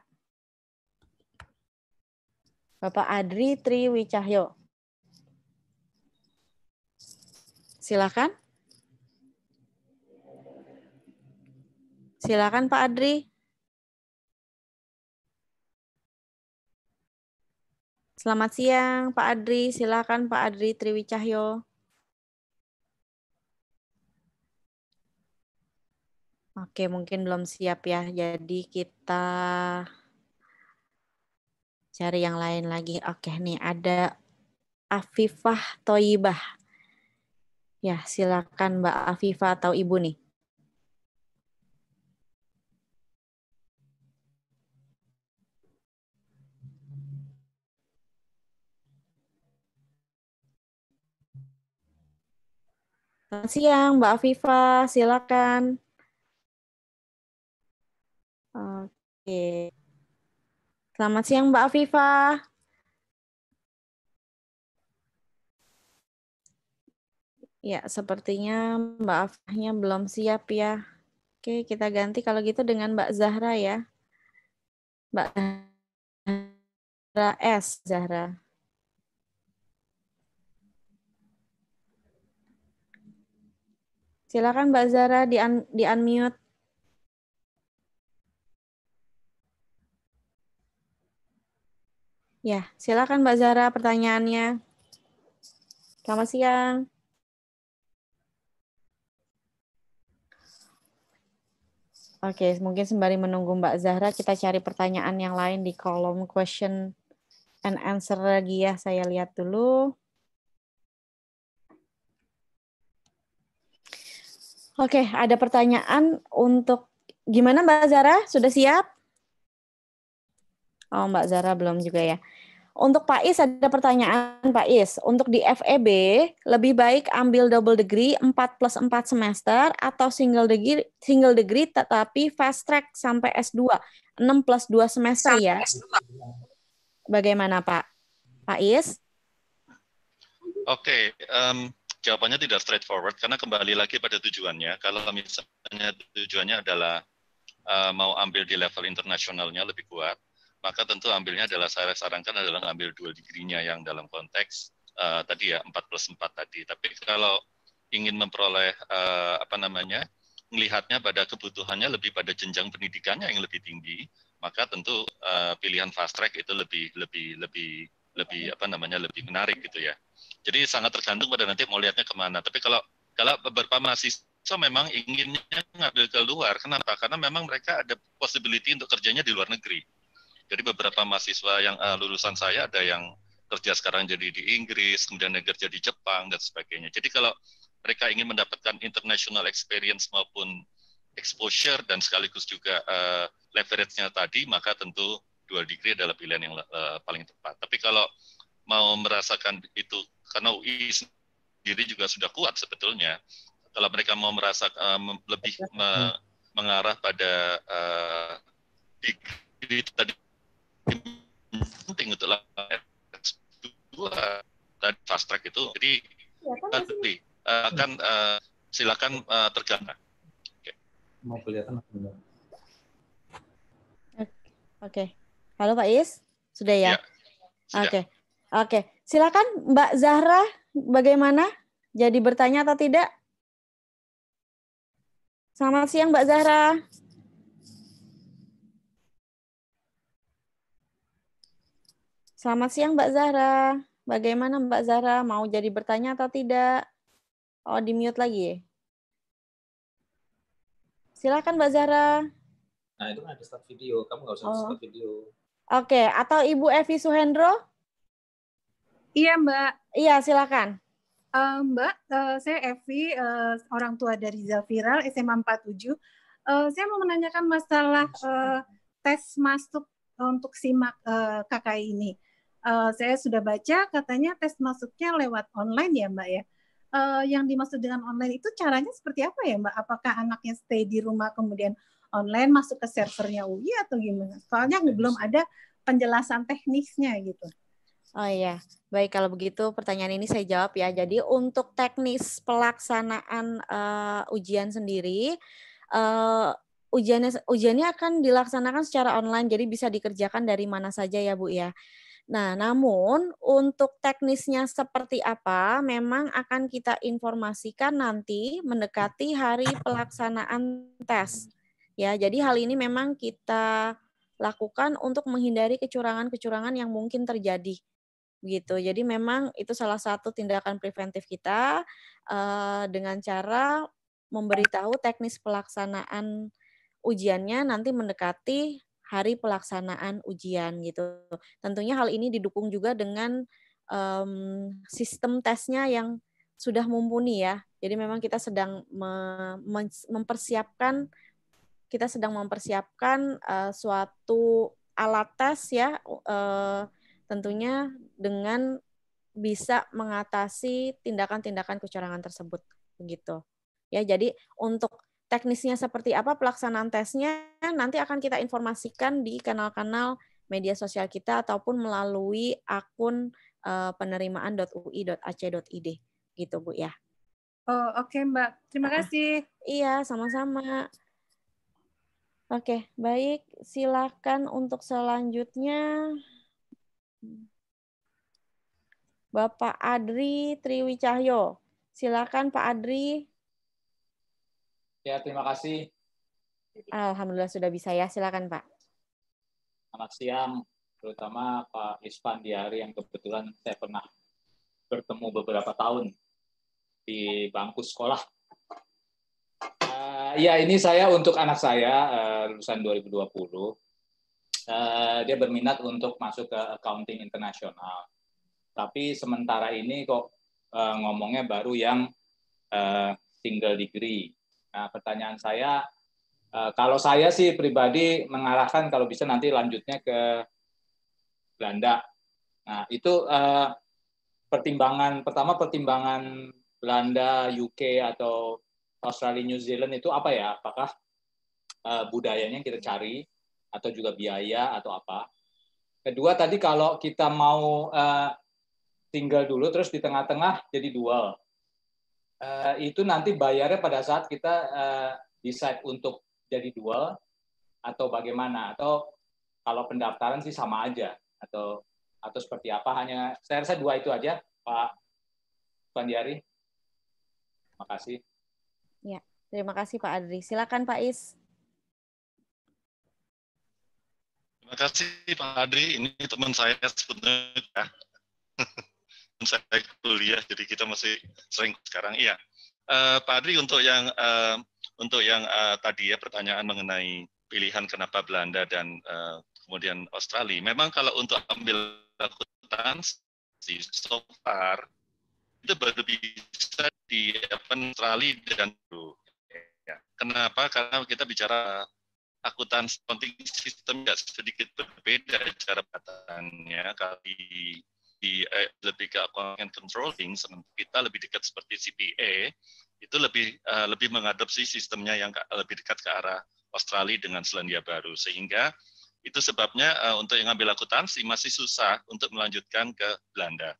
Bapak Adri Triwicahyo. Silakan. Silakan Pak Adri. Selamat siang Pak Adri, silakan Pak Adri Triwicahyo. Oke, mungkin belum siap ya. Jadi kita cari yang lain lagi. Oke, nih ada Afifah Toibah. Ya, silakan Mbak Afifah atau Ibu nih. Selamat siang, Mbak Afifa. Silakan. Oke. Selamat siang, Mbak Afifa. Ya, sepertinya Mbak Afahnya belum siap ya. Oke, kita ganti kalau gitu dengan Mbak Zahra ya. Mbak Zahra S. Zahra. Silakan Mbak Zara di, un di unmute. Ya, silakan Mbak Zara pertanyaannya. Selamat siang. Oke, mungkin sembari menunggu Mbak Zahra, kita cari pertanyaan yang lain di kolom question and answer lagi ya. Saya lihat dulu. Oke, okay, ada pertanyaan untuk gimana Mbak Zara? Sudah siap? Oh, Mbak Zara belum juga ya. Untuk Pak Is ada pertanyaan Pak Is. Untuk di FEB lebih baik ambil double degree 4 plus 4 semester atau single degree single degree tetapi fast track sampai S2 6 plus 2 semester ya. Bagaimana Pak? Pak Is? Oke, okay, um, jawabannya tidak straightforward karena kembali lagi pada tujuannya. Kalau misalnya tujuannya adalah uh, mau ambil di level internasionalnya lebih kuat, maka tentu ambilnya adalah saya sarankan adalah ambil dual degree-nya yang dalam konteks uh, tadi ya 4 plus 4 tadi. Tapi kalau ingin memperoleh uh, apa namanya melihatnya pada kebutuhannya lebih pada jenjang pendidikannya yang lebih tinggi, maka tentu uh, pilihan fast track itu lebih lebih lebih lebih apa namanya lebih menarik gitu ya. Jadi sangat tergantung pada nanti mau lihatnya kemana. Tapi kalau kalau beberapa mahasiswa memang inginnya ngambil luar, kenapa? Karena memang mereka ada possibility untuk kerjanya di luar negeri. Jadi beberapa mahasiswa yang uh, lulusan saya ada yang kerja sekarang jadi di Inggris, kemudian yang kerja di Jepang dan sebagainya. Jadi kalau mereka ingin mendapatkan international experience maupun exposure dan sekaligus juga uh, leverage-nya tadi, maka tentu dual degree adalah pilihan yang uh, paling tepat. Tapi kalau mau merasakan itu karena UI sendiri juga sudah kuat sebetulnya. Kalau mereka mau merasa uh, lebih iya. me mengarah pada uh, degree tadi penting untuk S2 tadi fast track itu. Jadi ya, kan uh, akan uh, silakan uh, tergantung. Oke. Okay. Halo Pak Is, sudah ya? ya Oke. Oke. Okay. Silakan Mbak Zahra, bagaimana? Jadi bertanya atau tidak? Selamat siang Mbak Zahra. Selamat siang Mbak Zahra. Bagaimana Mbak Zahra? Mau jadi bertanya atau tidak? Oh, di mute lagi ya? Silakan Mbak Zahra. Nah, itu kan ada start video. Kamu nggak usah oh. start video. Oke, okay. atau Ibu Evi Suhendro? Iya Mbak. Iya silakan. Uh, Mbak, uh, saya Evi, uh, orang tua dari Zafiral, SMA 47. Uh, saya mau menanyakan masalah uh, tes masuk untuk simak uh, KKI ini. Uh, saya sudah baca katanya tes masuknya lewat online ya Mbak ya. Uh, yang dimaksud dengan online itu caranya seperti apa ya Mbak? Apakah anaknya stay di rumah kemudian online masuk ke servernya UI atau gimana? Soalnya belum ada penjelasan teknisnya gitu. Oh iya, baik kalau begitu pertanyaan ini saya jawab ya. Jadi untuk teknis pelaksanaan uh, ujian sendiri, uh, ujiannya ujiannya akan dilaksanakan secara online, jadi bisa dikerjakan dari mana saja ya Bu ya. Nah, namun untuk teknisnya seperti apa, memang akan kita informasikan nanti mendekati hari pelaksanaan tes. Ya, jadi hal ini memang kita lakukan untuk menghindari kecurangan-kecurangan yang mungkin terjadi gitu. Jadi memang itu salah satu tindakan preventif kita uh, dengan cara memberitahu teknis pelaksanaan ujiannya nanti mendekati hari pelaksanaan ujian gitu. Tentunya hal ini didukung juga dengan um, sistem tesnya yang sudah mumpuni ya. Jadi memang kita sedang me mempersiapkan kita sedang mempersiapkan uh, suatu alat tes ya uh, tentunya dengan bisa mengatasi tindakan-tindakan kecurangan tersebut begitu ya jadi untuk teknisnya seperti apa pelaksanaan tesnya nanti akan kita informasikan di kanal-kanal media sosial kita ataupun melalui akun uh, eh, penerimaan.ui.ac.id gitu Bu ya. Oh, oke okay, Mbak. Terima kasih. Uh, iya, sama-sama. Oke, okay, baik. Silakan untuk selanjutnya Bapak Adri Triwicahyo. Silakan Pak Adri. Ya, terima kasih. Alhamdulillah sudah bisa ya. Silakan Pak. Selamat siang, terutama Pak Ispan Diari yang kebetulan saya pernah bertemu beberapa tahun di bangku sekolah. Uh, ya, ini saya untuk anak saya, uh, lulusan 2020. Eh, dia berminat untuk masuk ke accounting internasional. Tapi sementara ini kok uh, ngomongnya baru yang uh, single degree. Nah, pertanyaan saya, uh, kalau saya sih pribadi mengarahkan kalau bisa nanti lanjutnya ke Belanda. Nah, itu uh, pertimbangan pertama pertimbangan Belanda, UK atau Australia, New Zealand itu apa ya? Apakah uh, budayanya yang kita cari atau juga biaya atau apa. Kedua tadi kalau kita mau uh, tinggal dulu terus di tengah-tengah jadi dual. Uh, itu nanti bayarnya pada saat kita uh, decide untuk jadi dual atau bagaimana atau kalau pendaftaran sih sama aja atau atau seperti apa hanya saya rasa dua itu aja Pak Pandiari Terima kasih. Ya, terima kasih Pak Adri. Silakan Pak Is. Terima kasih Pak Adri, ini teman saya sebetulnya ya. saya kuliah, jadi kita masih sering sekarang. Iya, uh, Pak Adri untuk yang uh, untuk yang uh, tadi ya pertanyaan mengenai pilihan kenapa Belanda dan uh, kemudian Australia. Memang kalau untuk ambil akuntansi so far itu baru bisa di Australia dan dulu. Ya. Kenapa? Karena kita bicara akuntan accounting sistem ya sedikit berbeda cara batangnya kali di eh, lebih ke accounting controlling kita lebih dekat seperti CPA itu lebih uh, lebih mengadopsi sistemnya yang ke, lebih dekat ke arah Australia dengan Selandia Baru sehingga itu sebabnya uh, untuk yang ambil akuntansi masih susah untuk melanjutkan ke Belanda.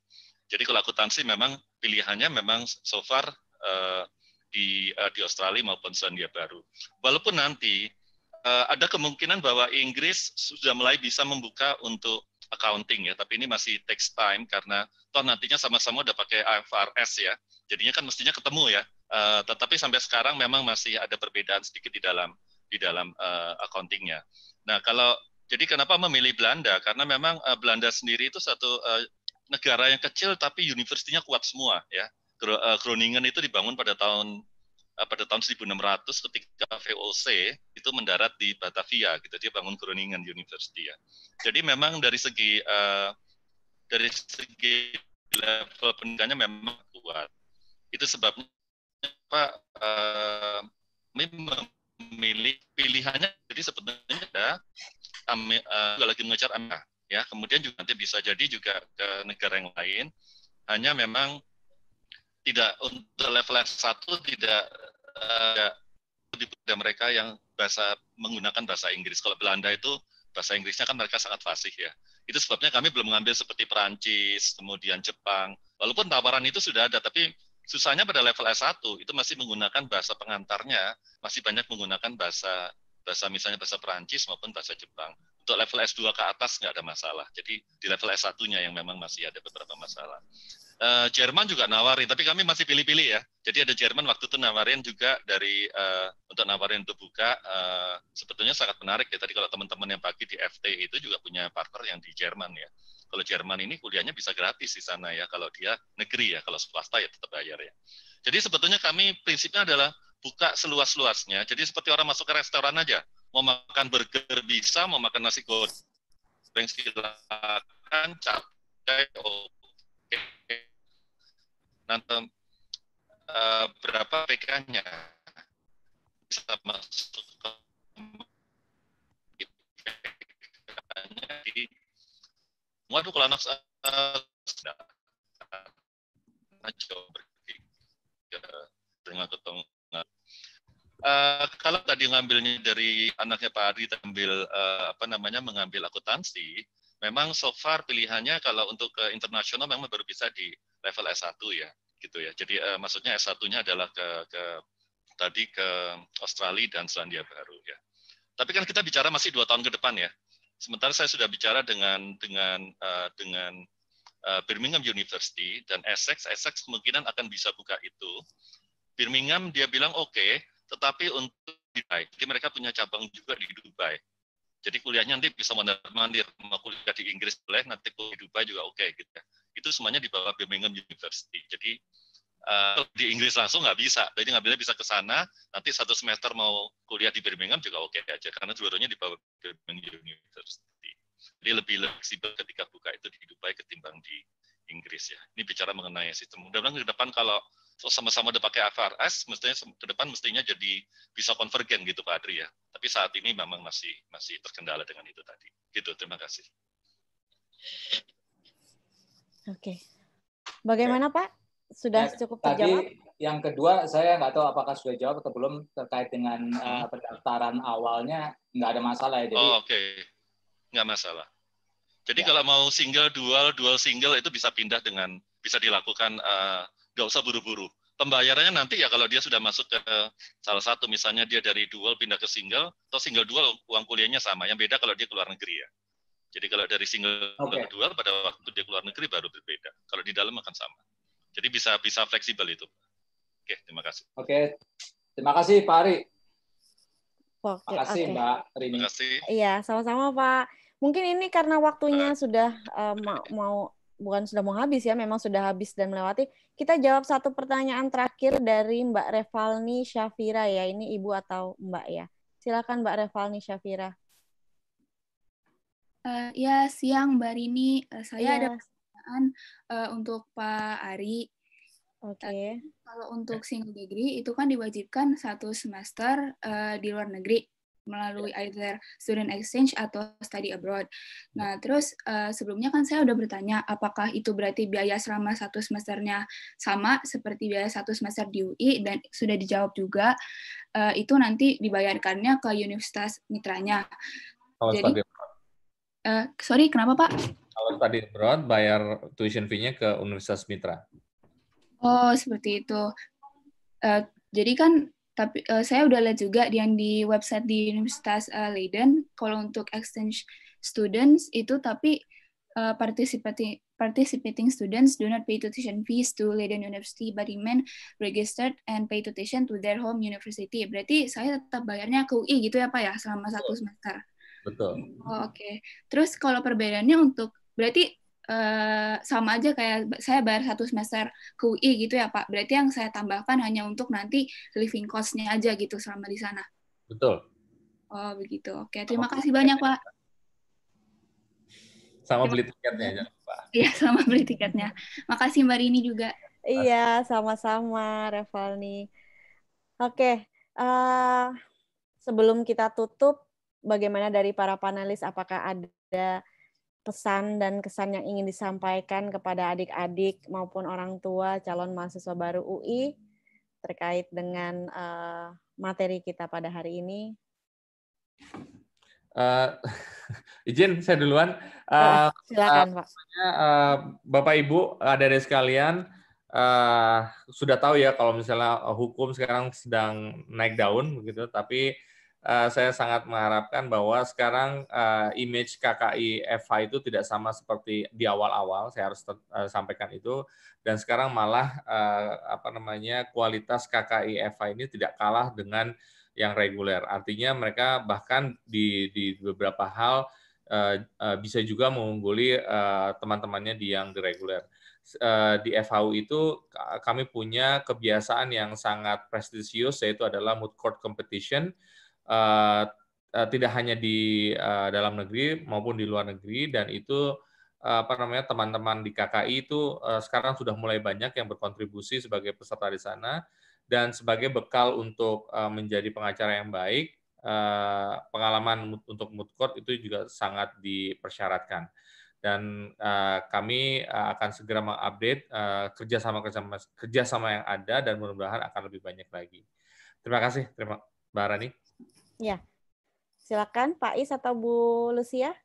Jadi kalau akuntansi memang pilihannya memang so far uh, di uh, di Australia maupun Selandia Baru. Walaupun nanti Eh, ada kemungkinan bahwa Inggris sudah mulai bisa membuka untuk accounting ya, tapi ini masih takes time karena toh nantinya sama-sama udah pakai IFRS ya, jadinya kan mestinya ketemu ya. Uh, tetapi sampai sekarang memang masih ada perbedaan sedikit di dalam di dalam uh, accountingnya. Nah kalau jadi kenapa memilih Belanda? Karena memang uh, Belanda sendiri itu satu uh, negara yang kecil tapi universitinya kuat semua ya. Groningen itu dibangun pada tahun Eh, pada tahun 1600 ketika VOC itu mendarat di Batavia gitu dia bangun Groningen University ya. Jadi memang dari segi uh, dari segi level pendidikannya memang kuat. Itu sebabnya Pak uh, eh, memilih pilihannya jadi sebenarnya ada Ami, uh, lagi mengejar Amerika ya kemudian juga nanti bisa jadi juga ke negara yang lain hanya memang tidak untuk level yang satu eh, tidak ada mereka yang bahasa menggunakan bahasa Inggris. Kalau Belanda itu bahasa Inggrisnya kan mereka sangat fasih ya. Itu sebabnya kami belum mengambil seperti Perancis, kemudian Jepang. Walaupun tawaran itu sudah ada, tapi susahnya pada level S1 itu masih menggunakan bahasa pengantarnya, masih banyak menggunakan bahasa bahasa misalnya bahasa Perancis maupun bahasa Jepang. Untuk level S2 ke atas nggak ada masalah. Jadi di level S1-nya yang memang masih ada beberapa masalah uh, Jerman juga nawarin, tapi kami masih pilih-pilih ya. Jadi ada Jerman waktu itu nawarin juga dari uh, untuk nawarin untuk buka. Uh, sebetulnya sangat menarik ya. Tadi kalau teman-teman yang pagi di FT itu juga punya partner yang di Jerman ya. Kalau Jerman ini kuliahnya bisa gratis di sana ya. Kalau dia negeri ya, kalau swasta ya tetap bayar ya. Jadi sebetulnya kami prinsipnya adalah buka seluas-luasnya. Jadi seperti orang masuk ke restoran aja. Mau makan burger bisa, mau makan nasi goreng silakan, cabai, oh nanti uh, eh, berapa PK-nya bisa masuk ke PK-nya di waduh kalau anak sudah berpikir dengan ketemu Uh, kalau tadi ngambilnya dari anaknya Pak Ari ambil uh, eh, apa namanya mengambil akuntansi, memang so far pilihannya kalau untuk ke internasional memang baru bisa di level S1 ya gitu ya. Jadi uh, maksudnya S1-nya adalah ke, ke tadi ke Australia dan Selandia Baru ya. Tapi kan kita bicara masih dua tahun ke depan ya. Sementara saya sudah bicara dengan dengan uh, dengan uh, Birmingham University dan Essex. Essex kemungkinan akan bisa buka itu. Birmingham dia bilang oke, okay, tetapi untuk Dubai. Jadi mereka punya cabang juga di Dubai. Jadi kuliahnya nanti bisa mandir-mandir, mau kuliah di Inggris boleh, nanti kuliah di Dubai juga oke okay, gitu ya. Itu semuanya di bawah Birmingham University. Jadi uh, di Inggris langsung nggak bisa, jadi ngambilnya bisa ke sana, nanti satu semester mau kuliah di Birmingham juga oke okay aja, karena dua-duanya di bawah Birmingham University. Jadi lebih fleksibel ketika buka itu di Dubai ketimbang di Inggris ya. Ini bicara mengenai sistem. Mudah-mudahan ke depan kalau so, sama-sama udah pakai AVRS, mestinya ke depan mestinya jadi bisa konvergen gitu Pak Adri ya. Tapi saat ini memang masih masih terkendala dengan itu tadi. Gitu, terima kasih. Oke. Okay. Bagaimana Pak? Sudah nah, cukup terjawab? Tadi yang kedua saya nggak tahu apakah sudah jawab atau belum terkait dengan hmm. uh, pendaftaran awalnya nggak ada masalah ya. Jadi, oh, oke. Okay. Nggak masalah. Jadi ya. kalau mau single, dual, dual single itu bisa pindah dengan bisa dilakukan uh, nggak usah buru-buru. Pembayarannya nanti ya kalau dia sudah masuk ke salah satu, misalnya dia dari dual pindah ke single, atau single dual uang kuliahnya sama. Yang beda kalau dia keluar negeri ya. Jadi kalau dari single okay. ke dual pada waktu dia keluar negeri baru berbeda. Kalau di dalam akan sama. Jadi bisa bisa fleksibel itu. Oke, terima kasih. Oke, okay. terima kasih Pak Ari. Oke, terima kasih okay. Mbak Rini. Terima kasih. Iya, sama-sama Pak. Mungkin ini karena waktunya uh, sudah uh, mau, mau bukan sudah mau habis ya, memang sudah habis dan melewati. Kita jawab satu pertanyaan terakhir dari Mbak Revalni Syafira ya. Ini ibu atau Mbak ya. Silakan Mbak Revalni Syafira. Uh, ya, siang Mbak Rini. Uh, saya ya. ada pertanyaan uh, untuk Pak Ari. Oke. Okay. Uh, kalau untuk single degree itu kan diwajibkan satu semester uh, di luar negeri melalui iya. either student exchange atau study abroad. Iya. Nah, terus uh, sebelumnya kan saya udah bertanya apakah itu berarti biaya selama satu semesternya sama seperti biaya satu semester di UI dan sudah dijawab juga uh, itu nanti dibayarkannya ke universitas mitranya. Kalau Jadi, study abroad. Uh, sorry, kenapa Pak? Kalau study abroad bayar tuition fee-nya ke universitas mitra. Oh, seperti itu. Uh, jadi kan tapi uh, saya udah lihat juga yang di website di Universitas uh, Leiden kalau untuk exchange students itu tapi uh, participating participating students do not pay tuition fees to Leiden University but remain registered and pay tuition to their home university. Berarti saya tetap bayarnya ke UI gitu ya Pak ya selama satu semester. Betul. Oh, Oke. Okay. Terus kalau perbedaannya untuk berarti Eh, sama aja kayak saya bayar satu semester ke UI gitu ya Pak. Berarti yang saya tambahkan hanya untuk nanti living cost-nya aja gitu selama di sana. Betul. Oh begitu. Oke, terima sama kasih banyak Pak. Sama beli tiketnya aja Pak. Iya, sama beli tiketnya. Makasih Mbak Rini juga. Iya, sama-sama Revalni. Oke, uh, sebelum kita tutup, bagaimana dari para panelis? Apakah ada pesan dan kesan yang ingin disampaikan kepada adik-adik maupun orang tua calon mahasiswa baru UI terkait dengan eh, materi kita pada hari ini? Uh, izin saya duluan. Uh, oh, silakan Pak. Uh, Bapak Ibu, ada dari sekalian uh, sudah tahu ya kalau misalnya hukum sekarang sedang naik daun begitu, tapi Eh, saya sangat mengharapkan bahwa sekarang uh, image KKI FH itu tidak sama seperti di awal-awal. Saya harus uh, sampaikan itu. Dan sekarang malah uh, apa namanya kualitas KKI FH ini tidak kalah dengan yang reguler. Artinya mereka bahkan di, di beberapa hal uh, uh, bisa juga mengungguli uh, teman-temannya di yang reguler. di FHU itu kami punya kebiasaan yang sangat prestisius yaitu adalah mood court competition Eh, eh, tidak hanya di eh, dalam negeri maupun di luar negeri dan itu apa namanya teman-teman di KKI itu sekarang sudah mulai banyak yang berkontribusi sebagai peserta di sana dan sebagai bekal untuk menjadi pengacara yang baik pengalaman untuk mood court itu juga sangat dipersyaratkan dan kami akan segera mengupdate kerjasama kerjasama kerjasama yang ada dan mudah-mudahan akan lebih banyak lagi. Terima kasih, terima Mbak Ya, silakan Pak Is atau Bu Lucia.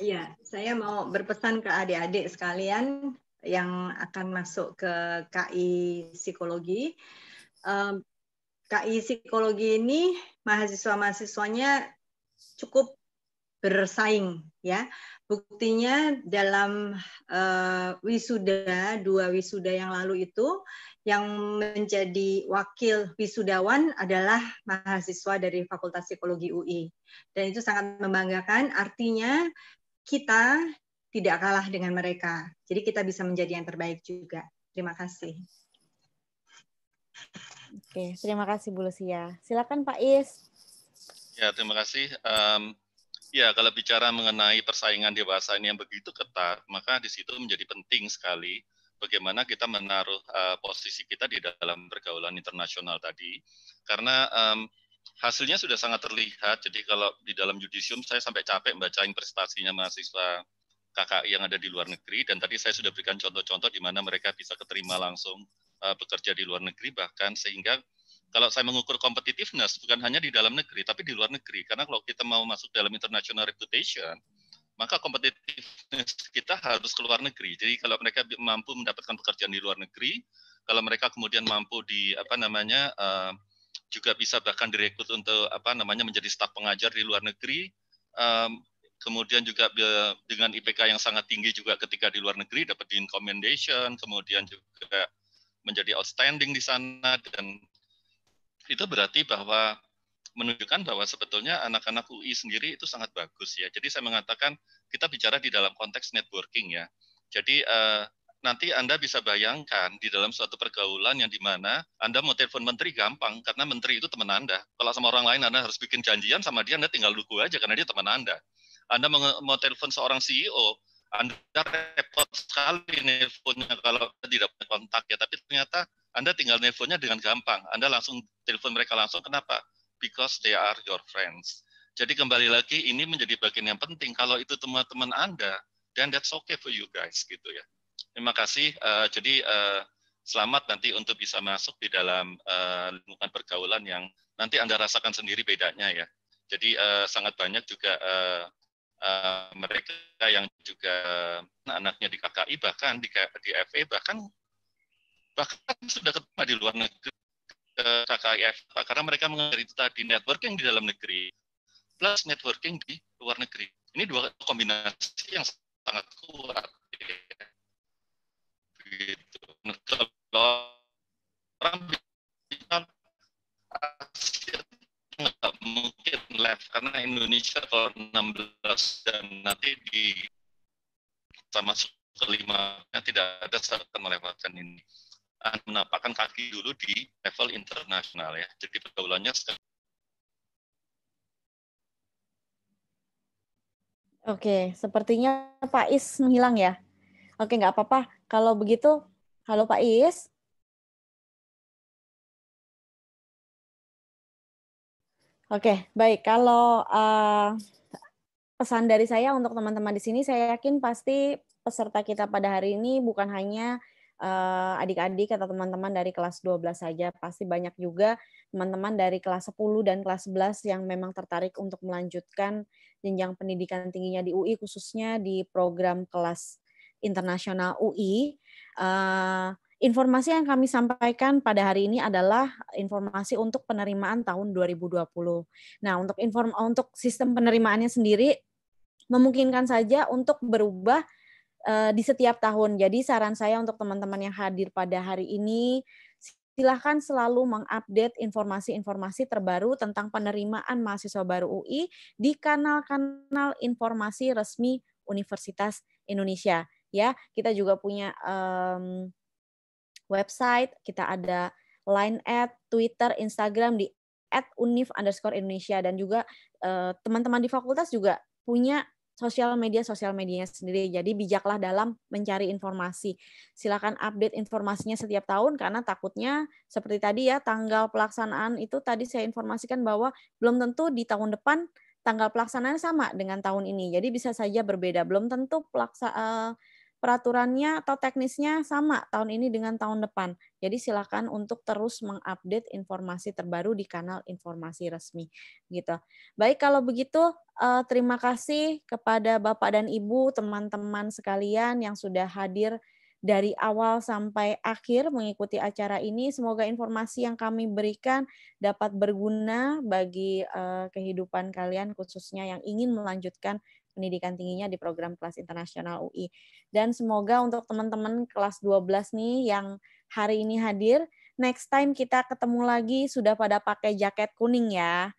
Iya, saya mau berpesan ke adik-adik sekalian yang akan masuk ke KI psikologi. KI psikologi ini mahasiswa-mahasiswanya cukup bersaing ya. Buktinya dalam uh, wisuda dua wisuda yang lalu itu yang menjadi wakil wisudawan adalah mahasiswa dari Fakultas Psikologi UI. Dan itu sangat membanggakan, artinya kita tidak kalah dengan mereka. Jadi kita bisa menjadi yang terbaik juga. Terima kasih. Oke, terima kasih Bu Lucia. Silakan Pak Is. Ya, terima kasih. Um, ya, kalau bicara mengenai persaingan dewasa ini yang begitu ketat, maka di situ menjadi penting sekali bagaimana kita menaruh uh, posisi kita di dalam pergaulan internasional tadi karena um, hasilnya sudah sangat terlihat jadi kalau di dalam judisium saya sampai capek membacain prestasinya mahasiswa KKI yang ada di luar negeri dan tadi saya sudah berikan contoh-contoh di mana mereka bisa keterima langsung uh, bekerja di luar negeri bahkan sehingga kalau saya mengukur competitiveness bukan hanya di dalam negeri tapi di luar negeri karena kalau kita mau masuk dalam international reputation maka kompetitif kita harus ke luar negeri. Jadi kalau mereka mampu mendapatkan pekerjaan di luar negeri, kalau mereka kemudian mampu di apa namanya uh, juga bisa bahkan direkrut untuk apa namanya menjadi staf pengajar di luar negeri, um, kemudian juga dengan IPK yang sangat tinggi juga ketika di luar negeri dapat di commendation, kemudian juga menjadi outstanding di sana dan itu berarti bahwa menunjukkan bahwa sebetulnya anak-anak UI sendiri itu sangat bagus ya. Jadi saya mengatakan kita bicara di dalam konteks networking ya. Jadi uh, nanti Anda bisa bayangkan di dalam suatu pergaulan yang dimana Anda mau telepon menteri gampang karena menteri itu teman Anda. Kalau sama orang lain Anda harus bikin janjian sama dia Anda tinggal lugu aja karena dia teman Anda. Anda mau, telepon seorang CEO, Anda repot sekali nelfonnya kalau tidak punya kontak ya. Tapi ternyata Anda tinggal nelfonnya dengan gampang. Anda langsung telepon mereka langsung. Kenapa? because they are your friends. Jadi kembali lagi ini menjadi bagian yang penting. Kalau itu teman-teman Anda, dan that's okay for you guys gitu ya. Terima kasih. Uh, jadi uh, selamat nanti untuk bisa masuk di dalam uh, lingkungan pergaulan yang nanti Anda rasakan sendiri bedanya ya. Jadi uh, sangat banyak juga uh, uh, mereka yang juga anaknya di KKI bahkan di, di FE bahkan bahkan sudah ketemu di luar negeri Eh, KKIF karena mereka mengajari itu tadi networking di dalam negeri plus networking di luar negeri. Ini dua kombinasi yang sangat kuat. Gitu. Nah, orang nggak mungkin left karena Indonesia kalau 16 dan nanti di sama kelima ke lima tidak ada saat melewatkan ini menampakkan kaki dulu di level internasional ya. Jadi pergaulannya Oke, sepertinya Pak Is menghilang ya. Oke, nggak apa-apa. Kalau begitu, halo Pak Is. Oke, baik. Kalau uh, pesan dari saya untuk teman-teman di sini, saya yakin pasti peserta kita pada hari ini bukan hanya Eh, adik-adik atau teman-teman dari kelas 12 saja. Pasti banyak juga teman-teman dari kelas 10 dan kelas 11 yang memang tertarik untuk melanjutkan jenjang pendidikan tingginya di UI, khususnya di program kelas internasional UI. Uh, eh, informasi yang kami sampaikan pada hari ini adalah informasi untuk penerimaan tahun 2020. Nah, untuk inform untuk sistem penerimaannya sendiri memungkinkan saja untuk berubah Eh, di setiap tahun. Jadi saran saya untuk teman-teman yang hadir pada hari ini silahkan selalu mengupdate informasi-informasi terbaru tentang penerimaan mahasiswa baru UI di kanal-kanal informasi resmi Universitas Indonesia. Ya, kita juga punya um, website, kita ada line at Twitter, Instagram di at dan juga eh, teman-teman uh, teman -teman di fakultas juga punya sosial media sosial medianya sendiri. Jadi bijaklah dalam mencari informasi. Silakan update informasinya setiap tahun karena takutnya seperti tadi ya tanggal pelaksanaan itu tadi saya informasikan bahwa belum tentu di tahun depan tanggal pelaksanaan sama dengan tahun ini. Jadi bisa saja berbeda. Belum tentu pelaksa eh, peraturannya atau teknisnya sama tahun ini dengan tahun depan. Jadi silakan untuk terus mengupdate informasi terbaru di kanal informasi resmi gitu. Baik kalau begitu eh, terima kasih kepada Bapak dan Ibu, teman-teman sekalian yang sudah hadir dari awal sampai akhir mengikuti acara ini. Semoga informasi yang kami berikan dapat berguna bagi eh, kehidupan kalian khususnya yang ingin melanjutkan pendidikan tingginya di program kelas internasional UI. Dan semoga untuk teman-teman kelas 12 nih yang hari ini hadir, next time kita ketemu lagi sudah pada pakai jaket kuning ya.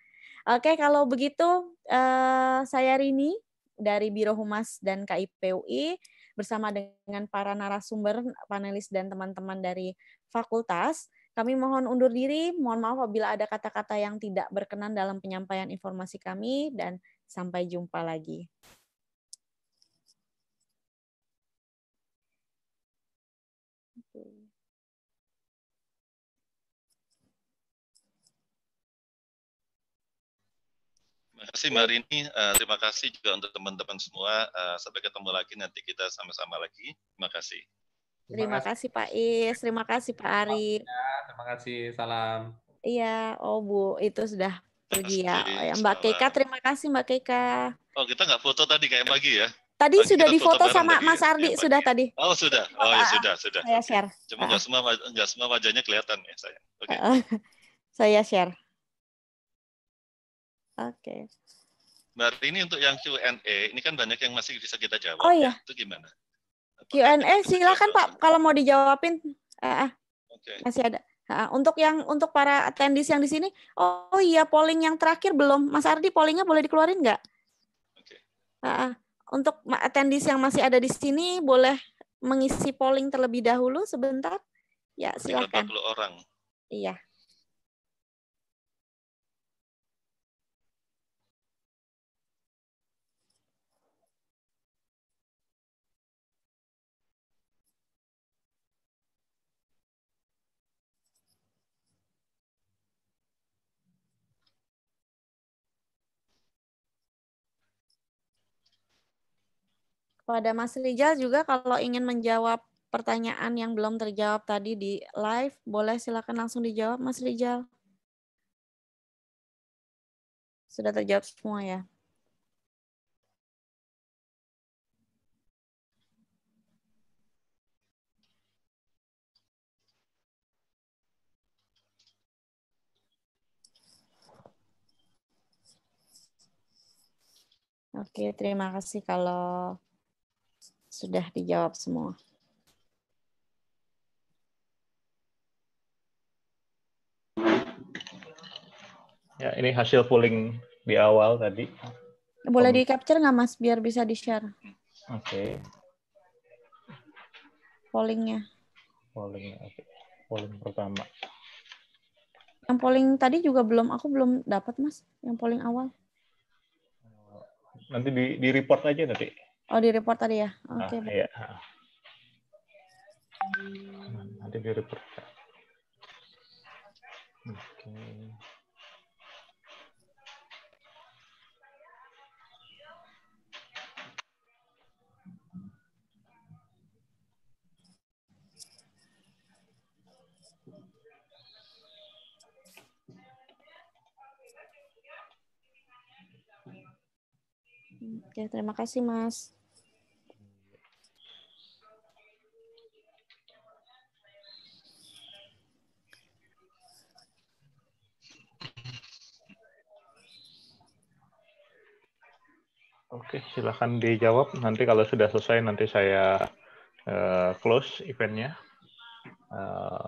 Oke, kalau begitu eh, saya Rini dari Biro Humas dan KIP UI bersama dengan para narasumber, panelis dan teman-teman dari fakultas. Kami mohon undur diri, mohon maaf apabila ada kata-kata yang tidak berkenan dalam penyampaian informasi kami dan Sampai jumpa lagi. Terima kasih Mbak Rini, uh, terima kasih juga untuk teman-teman semua. Uh, sampai ketemu lagi nanti kita sama-sama lagi. Terima kasih. Terima, terima kasih. kasih Pak Is, terima kasih Pak Ari. terima kasih, salam. Iya, oh Bu, itu sudah Pergi ya. Oh, ya. Mbak Keika, terima kasih Mbak Keika. Oh, kita nggak foto tadi kayak pagi ya? Tadi sudah difoto sama Mas ya, Ardi ya, sudah tadi. Oh sudah, oh ya ah, ah, ah. sudah sudah. Saya share. Cuma nggak semua nggak semua wajahnya kelihatan ya saya. Oke. Okay. saya share. Oke. Okay. Mbak ini untuk yang Q&A ini kan banyak yang masih bisa kita jawab. Oh iya. Ya. Itu gimana? Q&A silakan Pak kalau mau dijawabin. Uh, Oke. Okay. Masih ada untuk yang untuk para attendees yang di sini, oh, iya polling yang terakhir belum, Mas Ardi pollingnya boleh dikeluarin nggak? Okay. Nah, untuk attendees yang masih ada di sini boleh mengisi polling terlebih dahulu sebentar. Ya silakan. 30 orang. Iya. Pada Mas Rijal juga kalau ingin menjawab pertanyaan yang belum terjawab tadi di live, boleh silakan langsung dijawab Mas Rijal. Sudah terjawab semua ya? Oke, terima kasih kalau sudah dijawab semua. Ya, ini hasil polling di awal tadi. Boleh di capture nggak Mas biar bisa di share? Oke. Okay. Pollingnya. Polling, oke. Okay. Polling pertama. Yang polling tadi juga belum, aku belum dapat Mas. Yang polling awal. Nanti di, di report aja nanti. Oh di report tadi ya? Ah, Oke. Okay. iya. Ah. Hmm, nanti di report. Oke. Okay. Ya, Oke, terima kasih, Mas. Oke, silahkan dijawab. Nanti kalau sudah selesai, nanti saya uh, close eventnya. Eh,